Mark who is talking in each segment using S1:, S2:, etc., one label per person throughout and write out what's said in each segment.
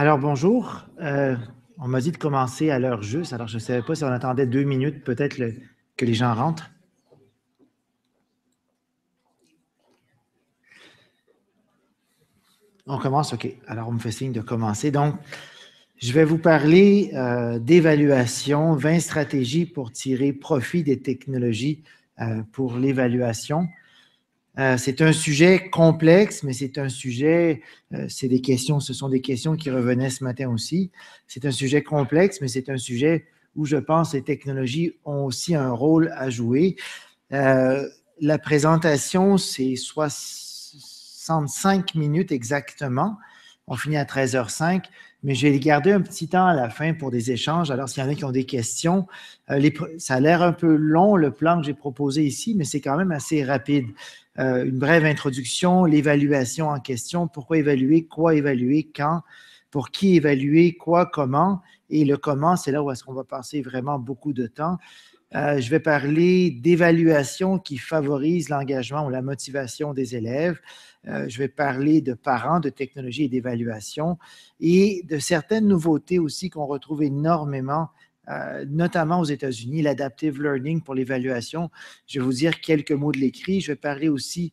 S1: Alors, bonjour. Euh, on m'a dit de commencer à l'heure juste, alors je ne savais pas si on attendait deux minutes, peut-être que les gens rentrent. On commence, OK. Alors, on me fait signe de commencer. Donc, je vais vous parler euh, d'évaluation, 20 stratégies pour tirer profit des technologies euh, pour l'évaluation. Euh, c'est un sujet complexe, mais c'est un sujet, euh, c'est des questions, ce sont des questions qui revenaient ce matin aussi. C'est un sujet complexe, mais c'est un sujet où je pense les technologies ont aussi un rôle à jouer. Euh, la présentation, c'est 65 minutes exactement. On finit à 13h05 mais vais garder un petit temps à la fin pour des échanges. Alors, s'il y en a qui ont des questions, euh, ça a l'air un peu long, le plan que j'ai proposé ici, mais c'est quand même assez rapide. Euh, une brève introduction, l'évaluation en question, pourquoi évaluer, quoi évaluer, quand, pour qui évaluer, quoi, comment. Et le comment, c'est là où est-ce qu'on va passer vraiment beaucoup de temps. Euh, je vais parler d'évaluation qui favorise l'engagement ou la motivation des élèves. Euh, je vais parler de parents, de technologie et d'évaluation et de certaines nouveautés aussi qu'on retrouve énormément, euh, notamment aux États-Unis, l'adaptive learning pour l'évaluation. Je vais vous dire quelques mots de l'écrit. Je vais parler aussi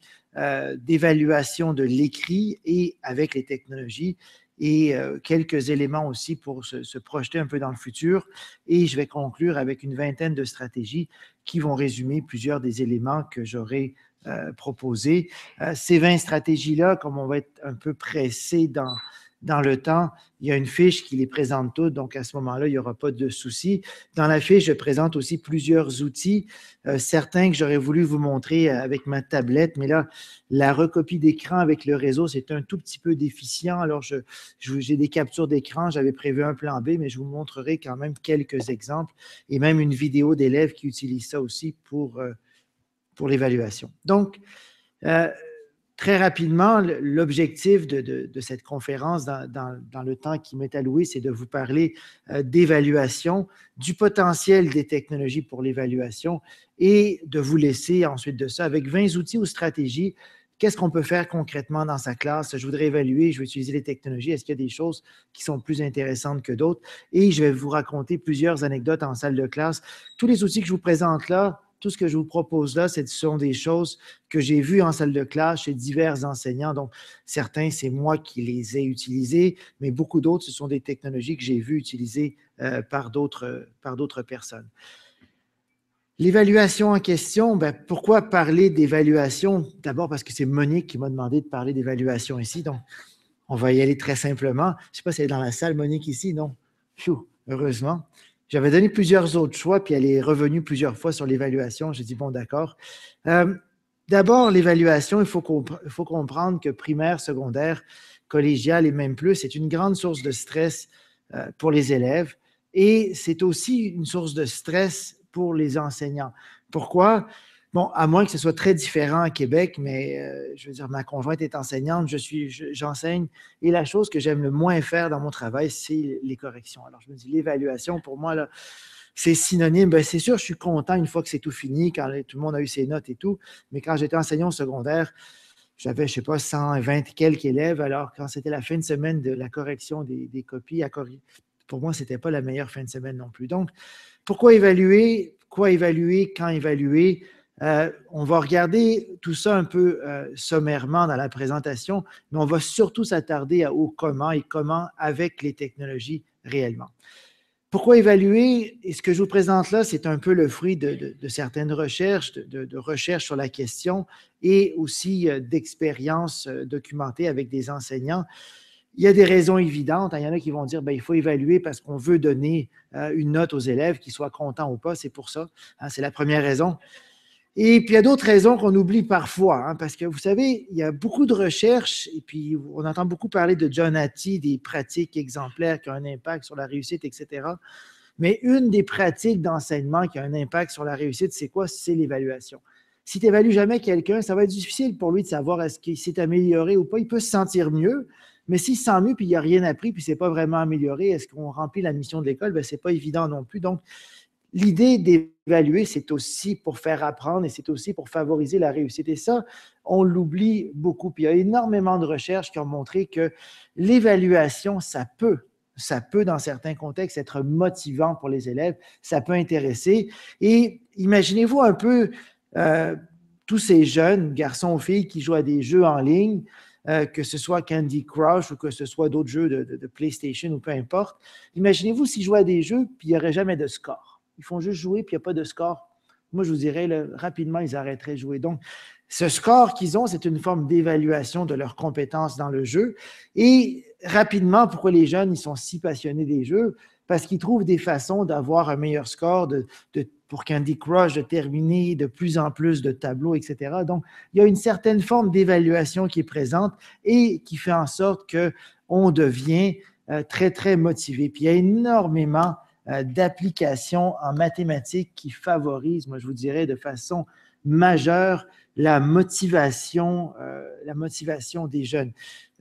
S1: d'évaluation de l'écrit et avec les technologies et euh, quelques éléments aussi pour se, projeter un peu dans le futur. Et je vais conclure avec une vingtaine de stratégies qui vont résumer plusieurs des éléments que j'aurais euh, proposés. Euh, ces 20 stratégies-là, comme on va être un peu pressé dans dans le temps, il y a une fiche qui les présente toutes, donc à ce moment-là, il n'y aura pas de souci. Dans la fiche, je présente aussi plusieurs outils, euh, certains que j'aurais voulu vous montrer euh, avec ma tablette, mais là, la recopie d'écran avec le réseau, c'est un tout petit peu déficient. Alors, j'ai je, des captures d'écran, j'avais prévu un plan B, mais je vous montrerai quand même quelques exemples et même une vidéo d'élèves qui utilisent ça aussi pour, euh, pour l'évaluation. Donc, très rapidement, l'objectif de, cette conférence dans, le temps qui m'est alloué, c'est de vous parler euh, d'évaluation, du potentiel des technologies pour l'évaluation et de vous laisser ensuite de ça avec 20 outils ou stratégies. Qu'est-ce qu'on peut faire concrètement dans sa classe? Je voudrais évaluer, je vais utiliser les technologies. Est-ce qu'il y a des choses qui sont plus intéressantes que d'autres? Et je vais vous raconter plusieurs anecdotes en salle de classe. Tous les outils que je vous présente là, tout ce que je vous propose là, ce sont des choses que j'ai vues en salle de classe chez divers enseignants. Donc, certains, c'est moi qui les ai utilisées, mais beaucoup d'autres, ce sont des technologies que j'ai vues utilisées euh, d'autres euh, par d'autres personnes. L'évaluation en question, ben, pourquoi parler d'évaluation? D'abord parce que c'est Monique qui m'a demandé de parler d'évaluation ici, donc on va y aller très simplement. Je ne sais pas si elle est dans la salle, Monique, ici, non? heureusement. J'avais donné plusieurs autres choix, puis elle est revenue plusieurs fois sur l'évaluation. J'ai dit, bon, d'accord. Euh, d'abord, l'évaluation, il faut, comprendre que primaire, secondaire, collégial et même plus, c'est une grande source de stress euh, pour les élèves et c'est aussi une source de stress pour les enseignants. Pourquoi? Bon, à moins que ce soit très différent à Québec, mais euh, je veux dire, ma conjointe est enseignante, j'enseigne, et la chose que j'aime le moins faire dans mon travail, c'est les corrections. Alors, je me dis, l'évaluation, pour moi, c'est synonyme. Ben, c'est sûr, je suis content une fois que c'est tout fini, quand tout le monde a eu ses notes et tout, mais quand j'étais enseignant secondaire, j'avais, je sais pas, 120 quelques élèves, alors quand c'était la fin de semaine de la correction des, copies, pour moi, ce n'était pas la meilleure fin de semaine non plus. Donc, pourquoi évaluer? Quoi évaluer? Quand évaluer? Euh, on va regarder tout ça un peu euh, sommairement dans la présentation, mais on va surtout s'attarder au comment et comment avec les technologies réellement. Pourquoi évaluer? Et ce que je vous présente là, c'est un peu le fruit de, certaines recherches, de, recherches sur la question et aussi euh, d'expériences documentées avec des enseignants. Il y a des raisons évidentes. Il y en a qui vont dire qu'il ben, il faut évaluer parce qu'on veut donner une note aux élèves, qu'ils soient contents ou pas. C'est pour ça. Hein, c'est la première raison. Et puis, il y a d'autres raisons qu'on oublie parfois, hein, parce que vous savez, il y a beaucoup de recherches, et puis on entend beaucoup parler de John Hattie, des pratiques exemplaires qui ont un impact sur la réussite, etc. Mais une des pratiques d'enseignement qui a un impact sur la réussite, c'est quoi? C'est l'évaluation. Si tu n'évalues jamais quelqu'un, ça va être difficile pour lui de savoir est-ce qu'il s'est amélioré ou pas. Il peut se sentir mieux, mais s'il se sent mieux, puis il a rien appris, puis c'est pas vraiment amélioré, est-ce qu'on remplit la mission de l'école? Ce ben, c'est pas évident non plus. Donc, L'idée d'évaluer, c'est aussi pour faire apprendre et c'est aussi pour favoriser la réussite. Et ça, on l'oublie beaucoup. il y a énormément de recherches qui ont montré que l'évaluation, ça peut ça peut, dans certains contextes, être motivant pour les élèves, ça peut intéresser. Et imaginez-vous un peu euh, tous ces jeunes, garçons ou filles, qui jouent à des jeux en ligne, euh, que ce soit Candy Crush ou que ce soit d'autres jeux de, PlayStation ou peu importe. Imaginez-vous s'ils jouaient à des jeux, puis il n'y aurait jamais de score. Ils font juste jouer, puis il n'y a pas de score. Moi, je vous dirais, rapidement, ils arrêteraient de jouer. Donc, ce score qu'ils ont, c'est une forme d'évaluation de leurs compétences dans le jeu. Et rapidement, pourquoi les jeunes, ils sont si passionnés des jeux? Parce qu'ils trouvent des façons d'avoir un meilleur score, pour Candy Crush, de terminer de plus en plus de tableaux, etc. Donc, il y a une certaine forme d'évaluation qui est présente et qui fait en sorte qu'on devient euh, très, très motivé. Puis, il y a énormément euh, d'applications en mathématiques qui favorisent, moi je vous dirais, de façon majeure la motivation, euh, la motivation des jeunes.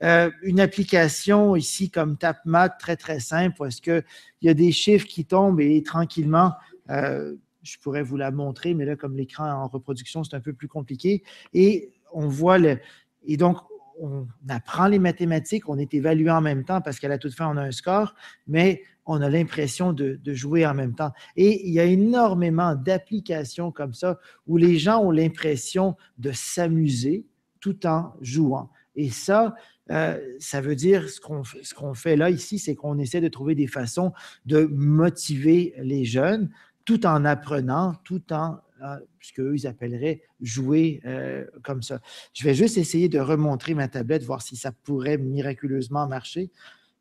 S1: Euh, une application ici comme TapMath, très très simple, parce qu'il y a des chiffres qui tombent et tranquillement, je pourrais vous la montrer, mais là, comme l'écran en reproduction, c'est un peu plus compliqué. Et on voit le. Et donc, on apprend les mathématiques, on est évalué en même temps parce qu'à la toute fin, on a un score, mais on a l'impression de, jouer en même temps. Et il y a énormément d'applications comme ça où les gens ont l'impression de s'amuser tout en jouant. Et ça, euh, ça veut dire ce qu'on fait là ici, c'est qu'on essaie de trouver des façons de motiver les jeunes tout en apprenant, tout en euh, ce qu'ils appelleraient jouer euh, comme ça. Je vais juste essayer de remontrer ma tablette, voir si ça pourrait miraculeusement marcher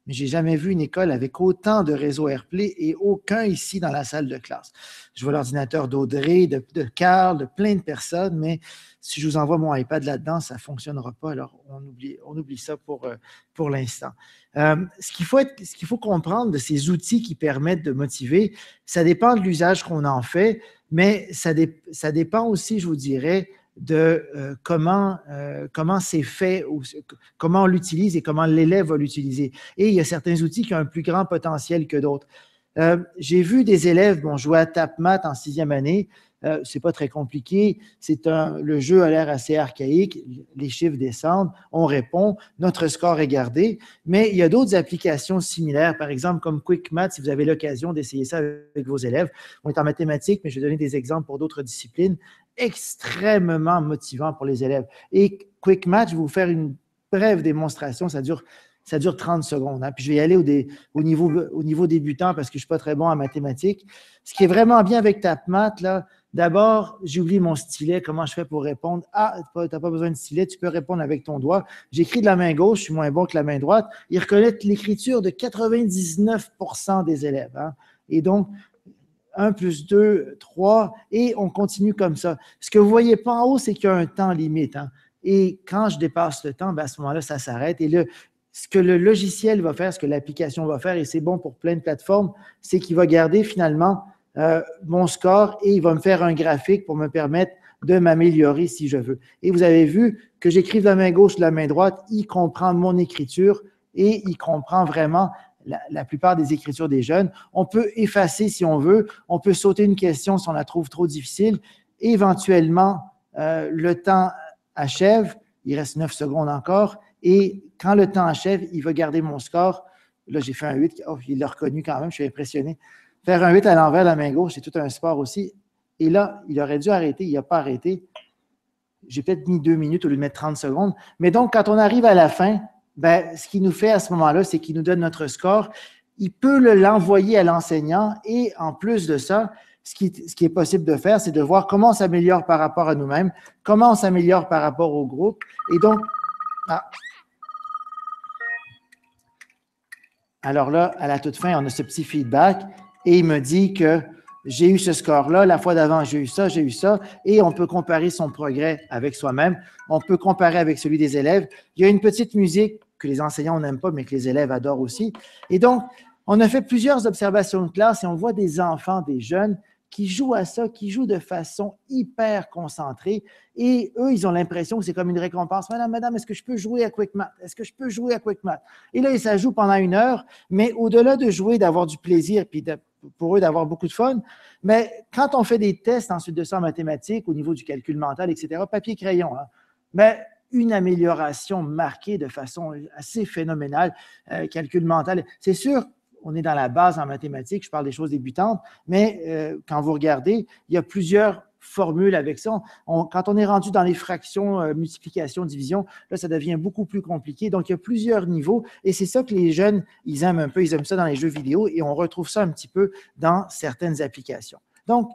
S1: mais j'ai jamais vu une école avec autant de réseaux AirPlay et aucun ici dans la salle de classe. Je vois l'ordinateur d'Audrey, de, Carl, de plein de personnes, mais si je vous envoie mon iPad là-dedans, ça ne fonctionnera pas. Alors, on oublie, ça pour, euh, pour l'instant. Euh, ce qu'il faut, comprendre de ces outils qui permettent de motiver, ça dépend de l'usage qu'on en fait, mais ça dépend aussi, je vous dirais, de euh, comment, euh, comment c'est fait, ou, comment on l'utilise et comment l'élève va l'utiliser. Et il y a certains outils qui ont un plus grand potentiel que d'autres. Euh, j'ai vu des élèves, bon, jouer à TapMath en sixième année, c'est pas très compliqué, c'est le jeu a l'air assez archaïque, les chiffres descendent, on répond, notre score est gardé, mais il y a d'autres applications similaires, par exemple comme QuickMath, si vous avez l'occasion d'essayer ça avec vos élèves, on est en mathématiques, mais je vais donner des exemples pour d'autres disciplines, extrêmement motivant pour les élèves. Et Quick Match, je vais vous faire une brève démonstration, ça dure, ça dure 30 secondes. Hein. Puis je vais y aller au, au, niveau, au niveau débutant parce que je ne suis pas très bon en mathématiques. Ce qui est vraiment bien avec TapMath, là, D'abord, oublié mon stylet. Comment je fais pour répondre? Ah, tu n'as pas besoin de stylet, tu peux répondre avec ton doigt. J'écris de la main gauche, je suis moins bon que la main droite. Ils reconnaissent l'écriture de 99 des élèves. Hein. Et donc, 1 plus 2, 3, et on continue comme ça. Ce que vous ne voyez pas en haut, c'est qu'il y a un temps limite. Hein. Et quand je dépasse le temps, ben, à ce moment-là, ça s'arrête. Et ce que le logiciel va faire, ce que l'application va faire, et c'est bon pour plein de plateformes, c'est qu'il va garder finalement euh, mon score et il va me faire un graphique pour me permettre de m'améliorer si je veux. Et vous avez vu que j'écrive la main gauche, la main droite, il comprend mon écriture et il comprend vraiment la, plupart des écritures des jeunes. On peut effacer si on veut, on peut sauter une question si on la trouve trop difficile. Éventuellement, euh, le temps achève, il reste 9 secondes encore, et quand le temps achève, il va garder mon score. Là, j'ai fait un 8, il l'a reconnu quand même, je suis impressionné. Faire un 8 à l'envers la main gauche, c'est tout un sport aussi. Et là, il aurait dû arrêter, il n'a pas arrêté. J'ai peut-être mis deux minutes au lieu de mettre 30 secondes. Mais donc, quand on arrive à la fin, ben, ce qu'il nous fait à ce moment-là, c'est qu'il nous donne notre score. Il peut l'envoyer à l'enseignant et en plus de ça, ce qui, est possible de faire, c'est de voir comment on s'améliore par rapport à nous-mêmes, comment on s'améliore par rapport au groupe. Et donc, ah. alors là, à la toute fin, on a ce petit feedback et il me dit que j'ai eu ce score-là, la fois d'avant, j'ai eu ça, j'ai eu ça, et on peut comparer son progrès avec soi-même, on peut comparer avec celui des élèves. Il y a une petite musique que les enseignants n'aiment pas, mais que les élèves adorent aussi. Et donc, on a fait plusieurs observations de classe et on voit des enfants, des jeunes qui jouent à ça, qui jouent de façon hyper concentrée. Et eux, ils ont l'impression que c'est comme une récompense. Madame, madame, est-ce que je peux jouer à Quick Math? Est-ce que je peux jouer à Quick Math? Et là, ça joue pendant une heure, mais au-delà de jouer, d'avoir du plaisir, puis pour eux d'avoir beaucoup de fun, mais quand on fait des tests ensuite de ça en mathématiques, au niveau du calcul mental, etc., papier-crayon, hein, mais une amélioration marquée de façon assez phénoménale. Euh, calcul mental, c'est sûr, on est dans la base en mathématiques, je parle des choses débutantes, mais euh, quand vous regardez, il y a plusieurs formules avec ça. quand on est rendu dans les fractions, euh, multiplication, division, là, ça devient beaucoup plus compliqué. Donc, il y a plusieurs niveaux et c'est ça que les jeunes, ils aiment un peu, ils aiment ça dans les jeux vidéo et on retrouve ça un petit peu dans certaines applications. Donc,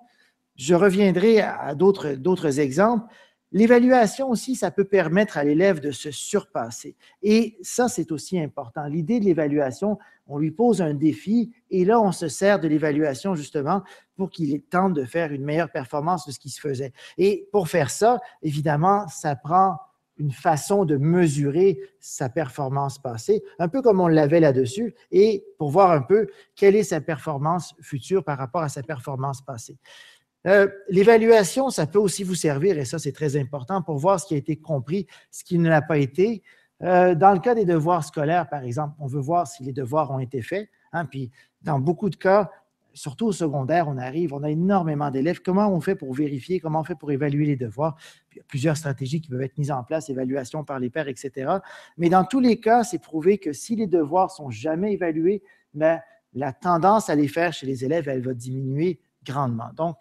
S1: je reviendrai à d'autres exemples, L'évaluation aussi, ça peut permettre à l'élève de se surpasser. Et ça, c'est aussi important. L'idée de l'évaluation, on lui pose un défi et là, on se sert de l'évaluation justement pour qu'il tente de faire une meilleure performance de ce qui se faisait. Et pour faire ça, évidemment, ça prend une façon de mesurer sa performance passée, un peu comme on l'avait là-dessus, et pour voir un peu quelle est sa performance future par rapport à sa performance passée. Euh, l'évaluation, ça peut aussi vous servir, et ça c'est très important, pour voir ce qui a été compris, ce qui ne l'a pas été. Euh, dans le cas des devoirs scolaires, par exemple, on veut voir si les devoirs ont été faits. Hein, puis dans beaucoup de cas, surtout au secondaire, on arrive, on a énormément d'élèves. Comment on fait pour vérifier, comment on fait pour évaluer les devoirs? il y a plusieurs stratégies qui peuvent être mises en place, évaluation par les pairs, etc. Mais dans tous les cas, c'est prouvé que si les devoirs sont jamais évalués, ben, la tendance à les faire chez les élèves, elle va diminuer grandement. Donc,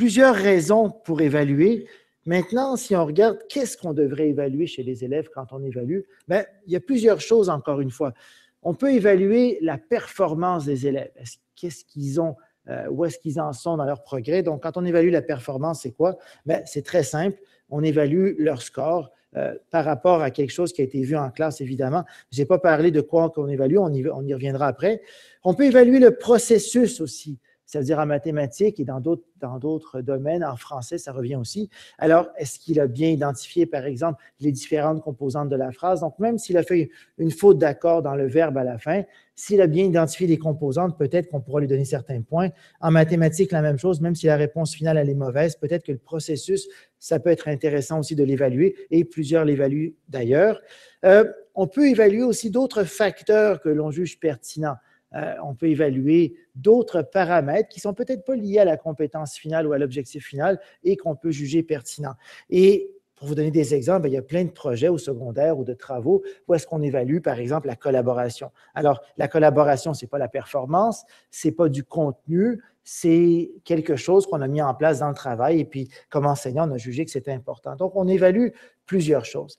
S1: plusieurs raisons pour évaluer. Maintenant, si on regarde qu'est-ce qu'on devrait évaluer chez les élèves quand on évalue, ben, il y a plusieurs choses encore une fois. On peut évaluer la performance des élèves. Qu'est-ce qu'ils ont, euh, où est-ce qu'ils en sont dans leur progrès? Donc, quand on évalue la performance, c'est quoi? Ben, c'est très simple. On évalue leur score. Euh, par rapport à quelque chose qui a été vu en classe, évidemment. Je n'ai pas parlé de quoi qu'on évalue, on y, reviendra après. On peut évaluer le processus aussi c'est-à-dire en mathématiques et dans d'autres domaines. En français, ça revient aussi. Alors, est-ce qu'il a bien identifié, par exemple, les différentes composantes de la phrase? Donc, même s'il a fait une faute d'accord dans le verbe à la fin, s'il a bien identifié les composantes, peut-être qu'on pourra lui donner certains points. En mathématiques, la même chose, même si la réponse finale, elle est mauvaise, peut-être que le processus, ça peut être intéressant aussi de l'évaluer et plusieurs l'évaluent d'ailleurs. Euh, on peut évaluer aussi d'autres facteurs que l'on juge pertinents. Euh, on peut évaluer d'autres paramètres qui sont peut-être pas liés à la compétence finale ou à l'objectif final et qu'on peut juger pertinent. Et pour vous donner des exemples, ben, il y a plein de projets au secondaire ou de travaux où est-ce qu'on évalue, par exemple, la collaboration. Alors, la collaboration, ce n'est pas la performance, ce n'est pas du contenu, c'est quelque chose qu'on a mis en place dans le travail et puis, comme enseignant, on a jugé que c'était important. Donc, on évalue plusieurs choses.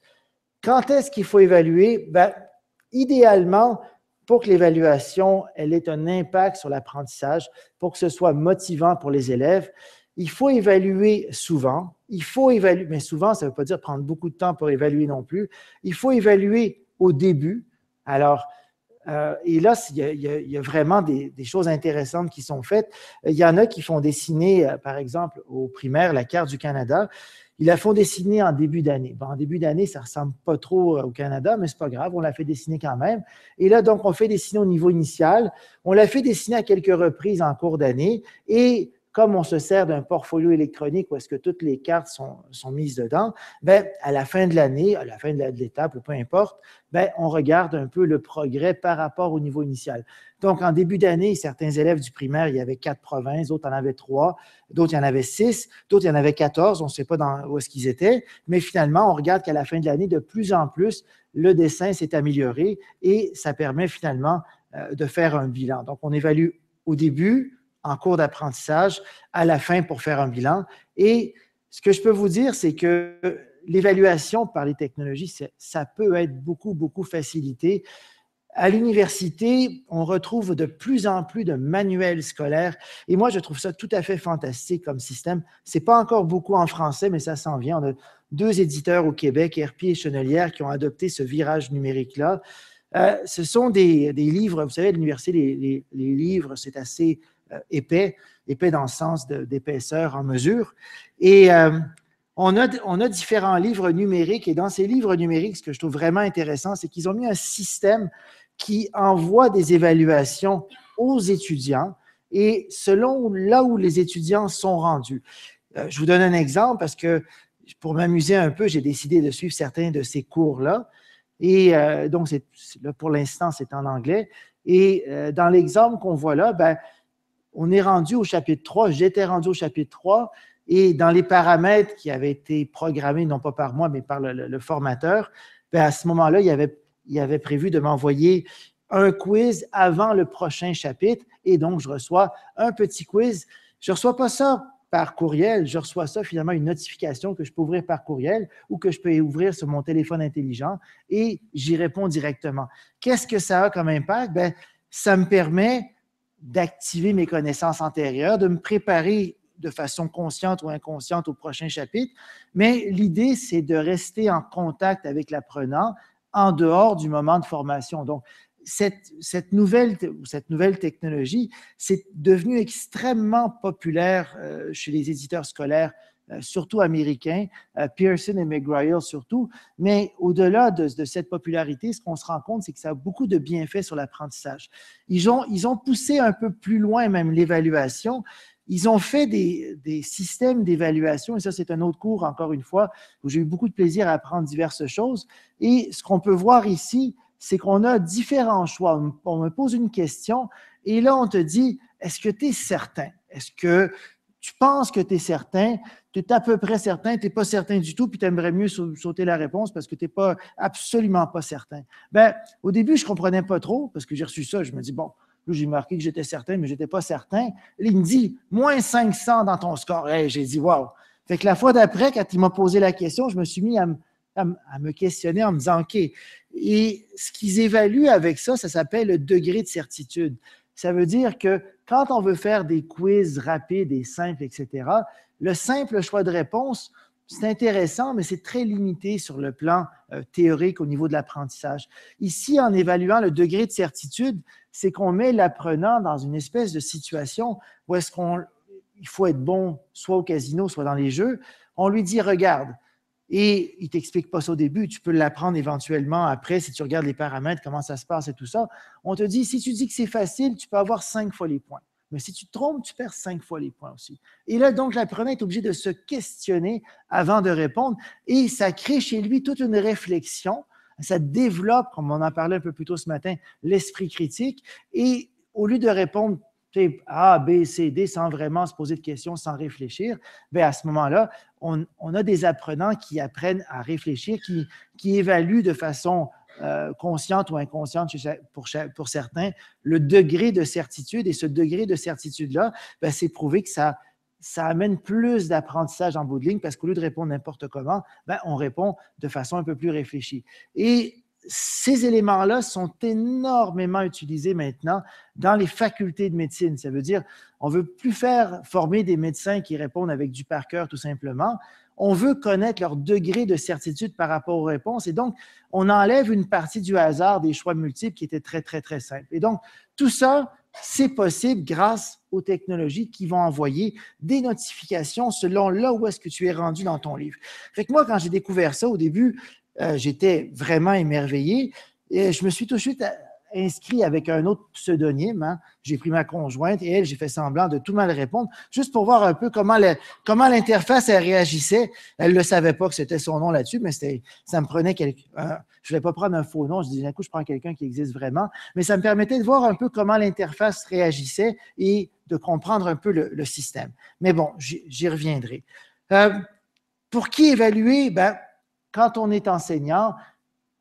S1: Quand est-ce qu'il faut évaluer? Ben, idéalement, pour que l'évaluation elle ait un impact sur l'apprentissage, pour que ce soit motivant pour les élèves, il faut évaluer souvent. Il faut évaluer, mais souvent, ça ne veut pas dire prendre beaucoup de temps pour évaluer non plus. Il faut évaluer au début. Alors, euh, et là, il y, a, vraiment des, des, choses intéressantes qui sont faites. Il y en a qui font dessiner, euh, par exemple, au primaire, la carte du Canada. Ils la font dessiner en début d'année. Bon, en début d'année, ça ne ressemble pas trop euh, au Canada, mais c'est pas grave, on la fait dessiner quand même. Et là, donc, on fait dessiner au niveau initial. On la fait dessiner à quelques reprises en cours d'année. Et comme on se sert d'un portfolio électronique où est-ce que toutes les cartes sont, mises dedans, bien, à la fin de l'année, à la fin de l'étape ou peu importe, bien, on regarde un peu le progrès par rapport au niveau initial. Donc, en début d'année, certains élèves du primaire, il y avait quatre provinces, d'autres en avaient trois, d'autres il y en avait six, d'autres il y en avait quatorze, on ne sait pas dans, où est-ce qu'ils étaient, mais finalement, on regarde qu'à la fin de l'année, de plus en plus, le dessin s'est amélioré et ça permet finalement euh, de faire un bilan. Donc, on évalue au début, en cours d'apprentissage à la fin pour faire un bilan. Et ce que je peux vous dire, c'est que l'évaluation par les technologies, ça peut être beaucoup, beaucoup facilité. À l'université, on retrouve de plus en plus de manuels scolaires et moi, je trouve ça tout à fait fantastique comme système. Ce n'est pas encore beaucoup en français, mais ça s'en vient. On a deux éditeurs au Québec, Herpier et Chenelière, qui ont adopté ce virage numérique-là. Euh, ce sont des, livres, vous savez, à l'université, les livres, c'est assez euh, épais, épais dans le sens d'épaisseur en mesure. Et euh, on, a, on a différents livres numériques, et dans ces livres numériques, ce que je trouve vraiment intéressant, c'est qu'ils ont mis un système qui envoie des évaluations aux étudiants et selon là où les étudiants sont rendus. Euh, je vous donne un exemple parce que pour m'amuser un peu, j'ai décidé de suivre certains de ces cours-là. Et donc, pour l'instant, c'est en anglais. Et dans l'exemple qu'on voit là, ben, on est rendu au chapitre 3, j'étais rendu au chapitre 3, et dans les paramètres qui avaient été programmés, non pas par moi, mais par le, formateur, ben, à ce moment-là, il avait, avait prévu de m'envoyer un quiz avant le prochain chapitre, et donc je reçois un petit quiz. Je ne reçois pas ça par courriel, je reçois ça finalement une notification que je peux ouvrir par courriel ou que je peux ouvrir sur mon téléphone intelligent et j'y réponds directement. Qu'est-ce que ça a comme impact? Ben, ça me permet d'activer mes connaissances antérieures, de me préparer de façon consciente ou inconsciente au prochain chapitre. Mais l'idée, c'est de rester en contact avec l'apprenant en dehors du moment de formation. Donc, cette, nouvelle, technologie, c'est devenu extrêmement populaire euh, chez les éditeurs scolaires euh, surtout américains, euh, Pearson et Hill surtout. Mais au-delà de, cette popularité, ce qu'on se rend compte, c'est que ça a beaucoup de bienfaits sur l'apprentissage. Ils ont, ils ont poussé un peu plus loin même l'évaluation. Ils ont fait des, des systèmes d'évaluation, et ça, c'est un autre cours, encore une fois, où j'ai eu beaucoup de plaisir à apprendre diverses choses. Et ce qu'on peut voir ici, c'est qu'on a différents choix. On me pose une question, et là, on te dit, est-ce que tu es certain? Est-ce que tu penses que tu es certain? tu es à peu près certain, tu n'es pas certain du tout, puis tu aimerais mieux sauter la réponse parce que tu n'es pas absolument pas certain. Ben, au début, je ne comprenais pas trop parce que j'ai reçu ça. Je me dis, bon, là, j'ai marqué que j'étais certain, mais je n'étais pas certain. Là, il me dit, moins 500 dans ton score. j'ai dit, wow. Fait que la fois d'après, quand il m'a posé la question, je me suis mis à, à me questionner en me disant, OK. Et ce qu'ils évaluent avec ça, ça s'appelle le degré de certitude. Ça veut dire que quand on veut faire des quiz rapides et simples, etc., le simple choix de réponse, c'est intéressant, mais c'est très limité sur le plan euh, théorique au niveau de l'apprentissage. Ici, en évaluant le degré de certitude, c'est qu'on met l'apprenant dans une espèce de situation où est-ce qu'on il faut être bon soit au casino, soit dans les jeux. On lui dit, regarde, et il ne t'explique pas ça au début, tu peux l'apprendre éventuellement après si tu regardes les paramètres, comment ça se passe et tout ça. On te dit, si tu dis que c'est facile, tu peux avoir cinq fois les points. Mais si tu te trompes, tu perds cinq fois les points aussi. Et là, donc, l'apprenant est obligé de se questionner avant de répondre. Et ça crée chez lui toute une réflexion. Ça développe, comme on en parlait un peu plus tôt ce matin, l'esprit critique. Et au lieu de répondre a, B, C, D sans vraiment se poser de questions, sans réfléchir, bien à ce moment-là, on, a des apprenants qui apprennent à réfléchir, qui évaluent de façon euh, consciente ou inconsciente pour, certains, le degré de certitude. Et ce degré de certitude-là, ben, c'est prouvé que ça, ça amène plus d'apprentissage en bout de ligne parce qu'au lieu de répondre n'importe comment, ben, on répond de façon un peu plus réfléchie. Et ces éléments-là sont énormément utilisés maintenant dans les facultés de médecine. Ça veut dire, on ne veut plus faire former des médecins qui répondent avec du par cœur tout simplement, on veut connaître leur degré de certitude par rapport aux réponses. Et donc, on enlève une partie du hasard des choix multiples qui étaient très, très, très simples. Et donc, tout ça, c'est possible grâce aux technologies qui vont envoyer des notifications selon là où est-ce que tu es rendu dans ton livre. Fait que moi, quand j'ai découvert ça au début, euh, j'étais vraiment émerveillé et je me suis tout de suite inscrit avec un autre pseudonyme. Hein. J'ai pris ma conjointe et elle, j'ai fait semblant de tout mal répondre, juste pour voir un peu comment, comment l'interface réagissait. Elle ne le savait pas que c'était son nom là-dessus, mais ça me prenait quelque... je ne voulais pas prendre un faux nom. Je disais, d'un coup, je prends quelqu'un qui existe vraiment. Mais ça me permettait de voir un peu comment l'interface réagissait et de comprendre un peu le, système. Mais bon, j'y reviendrai. Euh, pour qui évaluer? Ben, quand on est enseignant,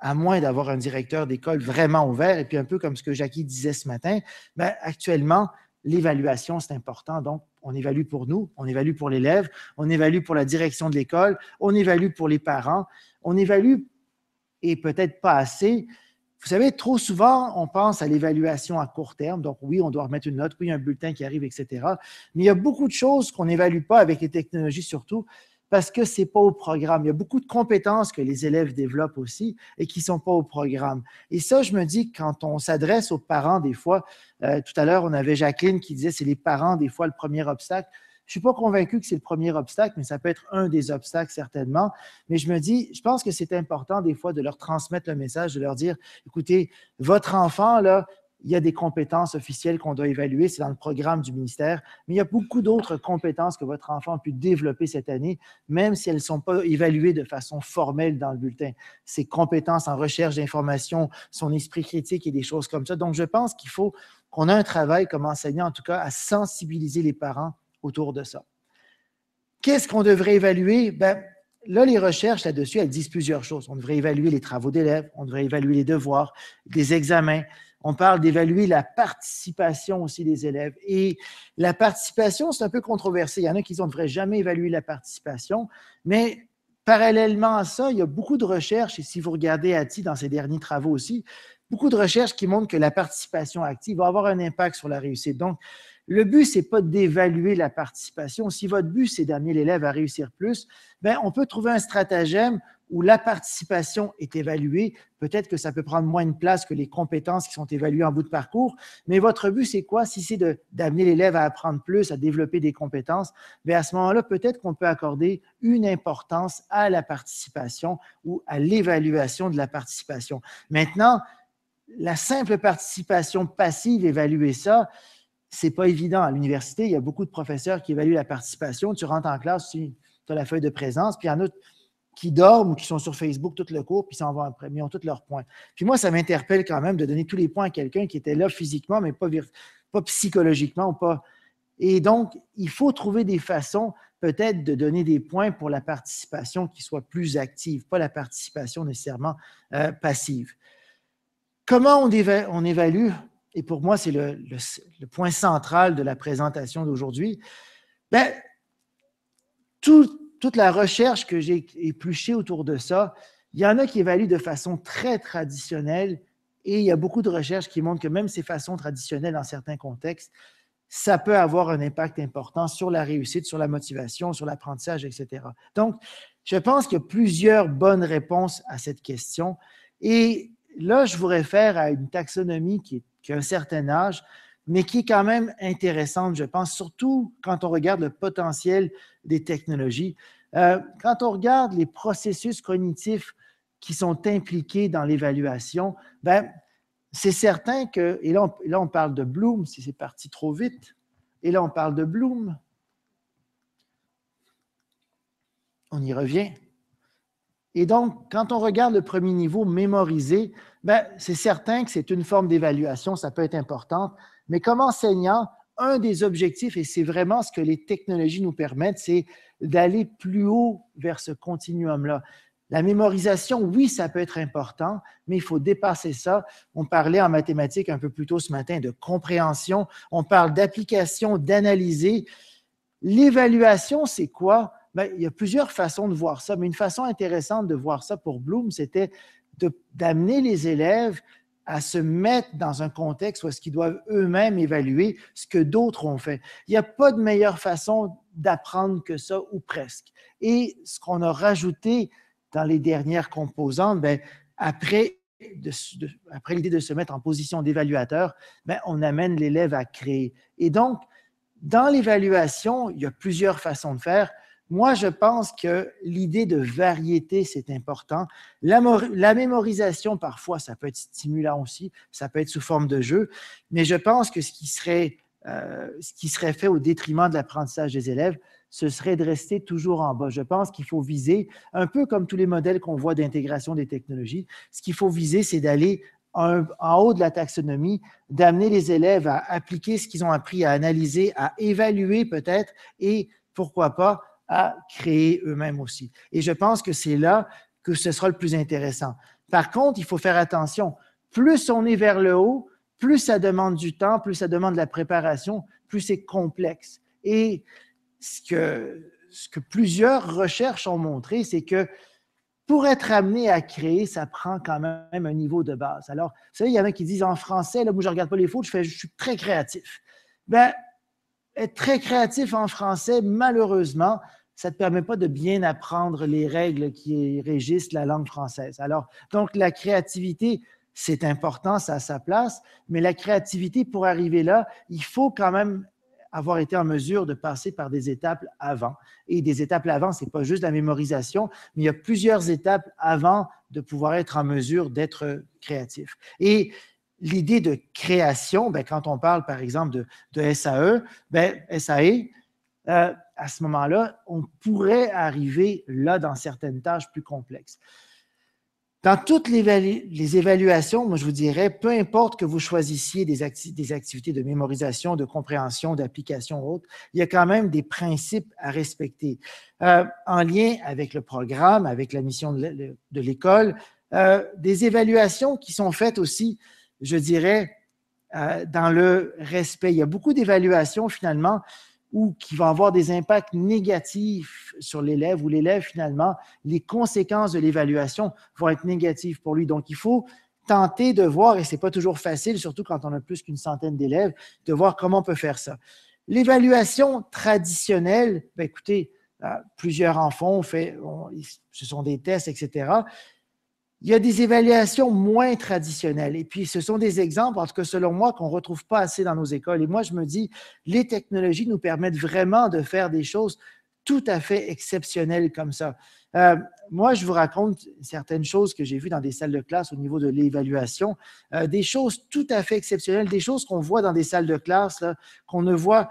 S1: à moins d'avoir un directeur d'école vraiment ouvert, et puis un peu comme ce que Jackie disait ce matin, ben, actuellement, l'évaluation, c'est important. Donc, on évalue pour nous, on évalue pour l'élève, on évalue pour la direction de l'école, on évalue pour les parents, on évalue, et peut-être pas assez, vous savez, trop souvent, on pense à l'évaluation à court terme. Donc, oui, on doit remettre une note, oui, un bulletin qui arrive, etc. Mais il y a beaucoup de choses qu'on n'évalue pas avec les technologies surtout, parce que ce n'est pas au programme. Il y a beaucoup de compétences que les élèves développent aussi et qui ne sont pas au programme. Et ça, je me dis, quand on s'adresse aux parents des fois, euh, tout à l'heure, on avait Jacqueline qui disait, c'est les parents des fois le premier obstacle. Je ne suis pas convaincu que c'est le premier obstacle, mais ça peut être un des obstacles certainement. Mais je me dis, je pense que c'est important des fois de leur transmettre le message, de leur dire, écoutez, votre enfant, là, il y a des compétences officielles qu'on doit évaluer, c'est dans le programme du ministère, mais il y a beaucoup d'autres compétences que votre enfant a pu développer cette année, même si elles ne sont pas évaluées de façon formelle dans le bulletin. Ses compétences en recherche d'informations, son esprit critique et des choses comme ça. Donc, je pense qu'il faut qu'on a un travail comme enseignant, en tout cas, à sensibiliser les parents autour de ça. Qu'est-ce qu'on devrait évaluer? Ben, là, les recherches là-dessus, elles disent plusieurs choses. On devrait évaluer les travaux d'élèves, on devrait évaluer les devoirs, les examens, on parle d'évaluer la participation aussi des élèves. Et la participation, c'est un peu controversé. Il y en a qui ne devraient jamais évaluer la participation, mais parallèlement à ça, il y a beaucoup de recherches, et si vous regardez ATI dans ses derniers travaux aussi, beaucoup de recherches qui montrent que la participation active va avoir un impact sur la réussite. Donc, le but, c'est pas d'évaluer la participation. Si votre but, c'est d'amener l'élève à réussir plus, ben, on peut trouver un stratagème où la participation est évaluée. Peut-être que ça peut prendre moins de place que les compétences qui sont évaluées en bout de parcours, mais votre but, c'est quoi? Si c'est d'amener l'élève à apprendre plus, à développer des compétences, bien à ce moment-là, peut-être qu'on peut accorder une importance à la participation ou à l'évaluation de la participation. Maintenant, la simple participation passive, évaluer ça, c'est pas évident. À l'université, il y a beaucoup de professeurs qui évaluent la participation. Tu rentres en classe, tu as la feuille de présence, puis il y en a qui dorment ou qui sont sur Facebook tout le cours, puis s'en vont après, mais ils ont tous leurs points. Puis moi, ça m'interpelle quand même de donner tous les points à quelqu'un qui était là physiquement, mais pas, psychologiquement ou pas. Et donc, il faut trouver des façons peut-être de donner des points pour la participation qui soit plus active, pas la participation nécessairement euh, passive. Comment on évalue et pour moi, c'est le, point central de la présentation d'aujourd'hui, ben, toute la recherche que j'ai épluchée autour de ça, il y en a qui évaluent de façon très traditionnelle et il y a beaucoup de recherches qui montrent que même ces façons traditionnelles dans certains contextes, ça peut avoir un impact important sur la réussite, sur la motivation, sur l'apprentissage, etc. Donc, je pense qu'il y a plusieurs bonnes réponses à cette question et là, je vous réfère à une taxonomie qui, est, a un certain âge, mais qui est quand même intéressante, je pense, surtout quand on regarde le potentiel des technologies. Euh, quand on regarde les processus cognitifs qui sont impliqués dans l'évaluation, ben, c'est certain que, et là on parle de Bloom, si c'est parti trop vite, et là on parle de Bloom, on y revient. Et donc, quand on regarde le premier niveau mémorisé, ben, c'est certain que c'est une forme d'évaluation, ça peut être important. mais comme enseignant, un des objectifs, et c'est vraiment ce que les technologies nous permettent, c'est d'aller plus haut vers ce continuum-là. La mémorisation, oui, ça peut être important, mais il faut dépasser ça. On parlait en mathématiques un peu plus tôt ce matin de compréhension, on parle d'application, d'analyser. L'évaluation, c'est quoi? Ben, il y a plusieurs façons de voir ça, mais une façon intéressante de voir ça pour Bloom, c'était d'amener les élèves à se mettre dans un contexte où ils ce qu'ils doivent eux-mêmes évaluer ce que d'autres ont fait. Il n'y a pas de meilleure façon d'apprendre que ça, ou presque. Et ce qu'on a rajouté dans les dernières composantes, ben, après, après l'idée de se mettre en position d'évaluateur, ben, on amène l'élève à créer. Et donc, dans l'évaluation, il y a plusieurs façons de faire. Moi, je pense que l'idée de variété, c'est important. La, mémorisation, parfois, ça peut être stimulant aussi, ça peut être sous forme de jeu, mais je pense que euh, ce qui serait, fait au détriment de l'apprentissage des élèves, ce serait de rester toujours en bas. Je pense qu'il faut viser, un peu comme tous les modèles qu'on voit d'intégration des technologies, ce qu'il faut viser, c'est d'aller en haut de la taxonomie, d'amener les élèves à appliquer ce qu'ils ont appris, à analyser, à évaluer peut-être, et pourquoi pas à créer eux-mêmes aussi. Et je pense que c'est là que ce sera le plus intéressant. Par contre, il faut faire attention. Plus on est vers le haut, plus ça demande du temps, plus ça demande de la préparation, plus c'est complexe. Et ce que, ce que plusieurs recherches ont montré, c'est que pour être amené à créer, ça prend quand même un niveau de base. Alors, vous savez, il y en a qui disent en français, là, moi, je ne regarde pas les fautes, je, fais, je suis très créatif. Ben, être très créatif en français, malheureusement, ça ne te permet pas de bien apprendre les règles qui régissent la langue française. Alors, donc, la créativité, c'est important, ça a sa place, mais la créativité, pour arriver là, il faut quand même avoir été en mesure de passer par des étapes avant. Et des étapes avant, ce n'est pas juste la mémorisation, mais il y a plusieurs étapes avant de pouvoir être en mesure d'être créatif. Et l'idée de création, ben, quand on parle par exemple de, SAE, SAE, ben, euh, à ce moment-là, on pourrait arriver là dans certaines tâches plus complexes. Dans toutes les, évaluations, moi je vous dirais, peu importe que vous choisissiez des, activités de mémorisation, de compréhension, d'application ou autre, il y a quand même des principes à respecter euh, en lien avec le programme, avec la mission de l'école. Euh, des évaluations qui sont faites aussi, je dirais, dans le respect. Il y a beaucoup d'évaluations finalement ou qui va avoir des impacts négatifs sur l'élève, ou l'élève, finalement, les conséquences de l'évaluation vont être négatives pour lui. Donc, il faut tenter de voir, et ce n'est pas toujours facile, surtout quand on a plus qu'une centaine d'élèves, de voir comment on peut faire ça. L'évaluation traditionnelle, ben écoutez, euh, plusieurs enfants, ont fait, ce sont des tests, etc. Il y a des évaluations moins traditionnelles. Et puis, ce sont des exemples, en tout cas selon moi, qu'on ne retrouve pas assez dans nos écoles. Et moi, je me dis, les technologies nous permettent vraiment de faire des choses tout à fait exceptionnelles comme ça. Euh, moi, je vous raconte certaines choses que j'ai vues dans des salles de classe au niveau de l'évaluation, euh, des choses tout à fait exceptionnelles, des choses qu'on voit dans des salles de classe, qu'on ne voit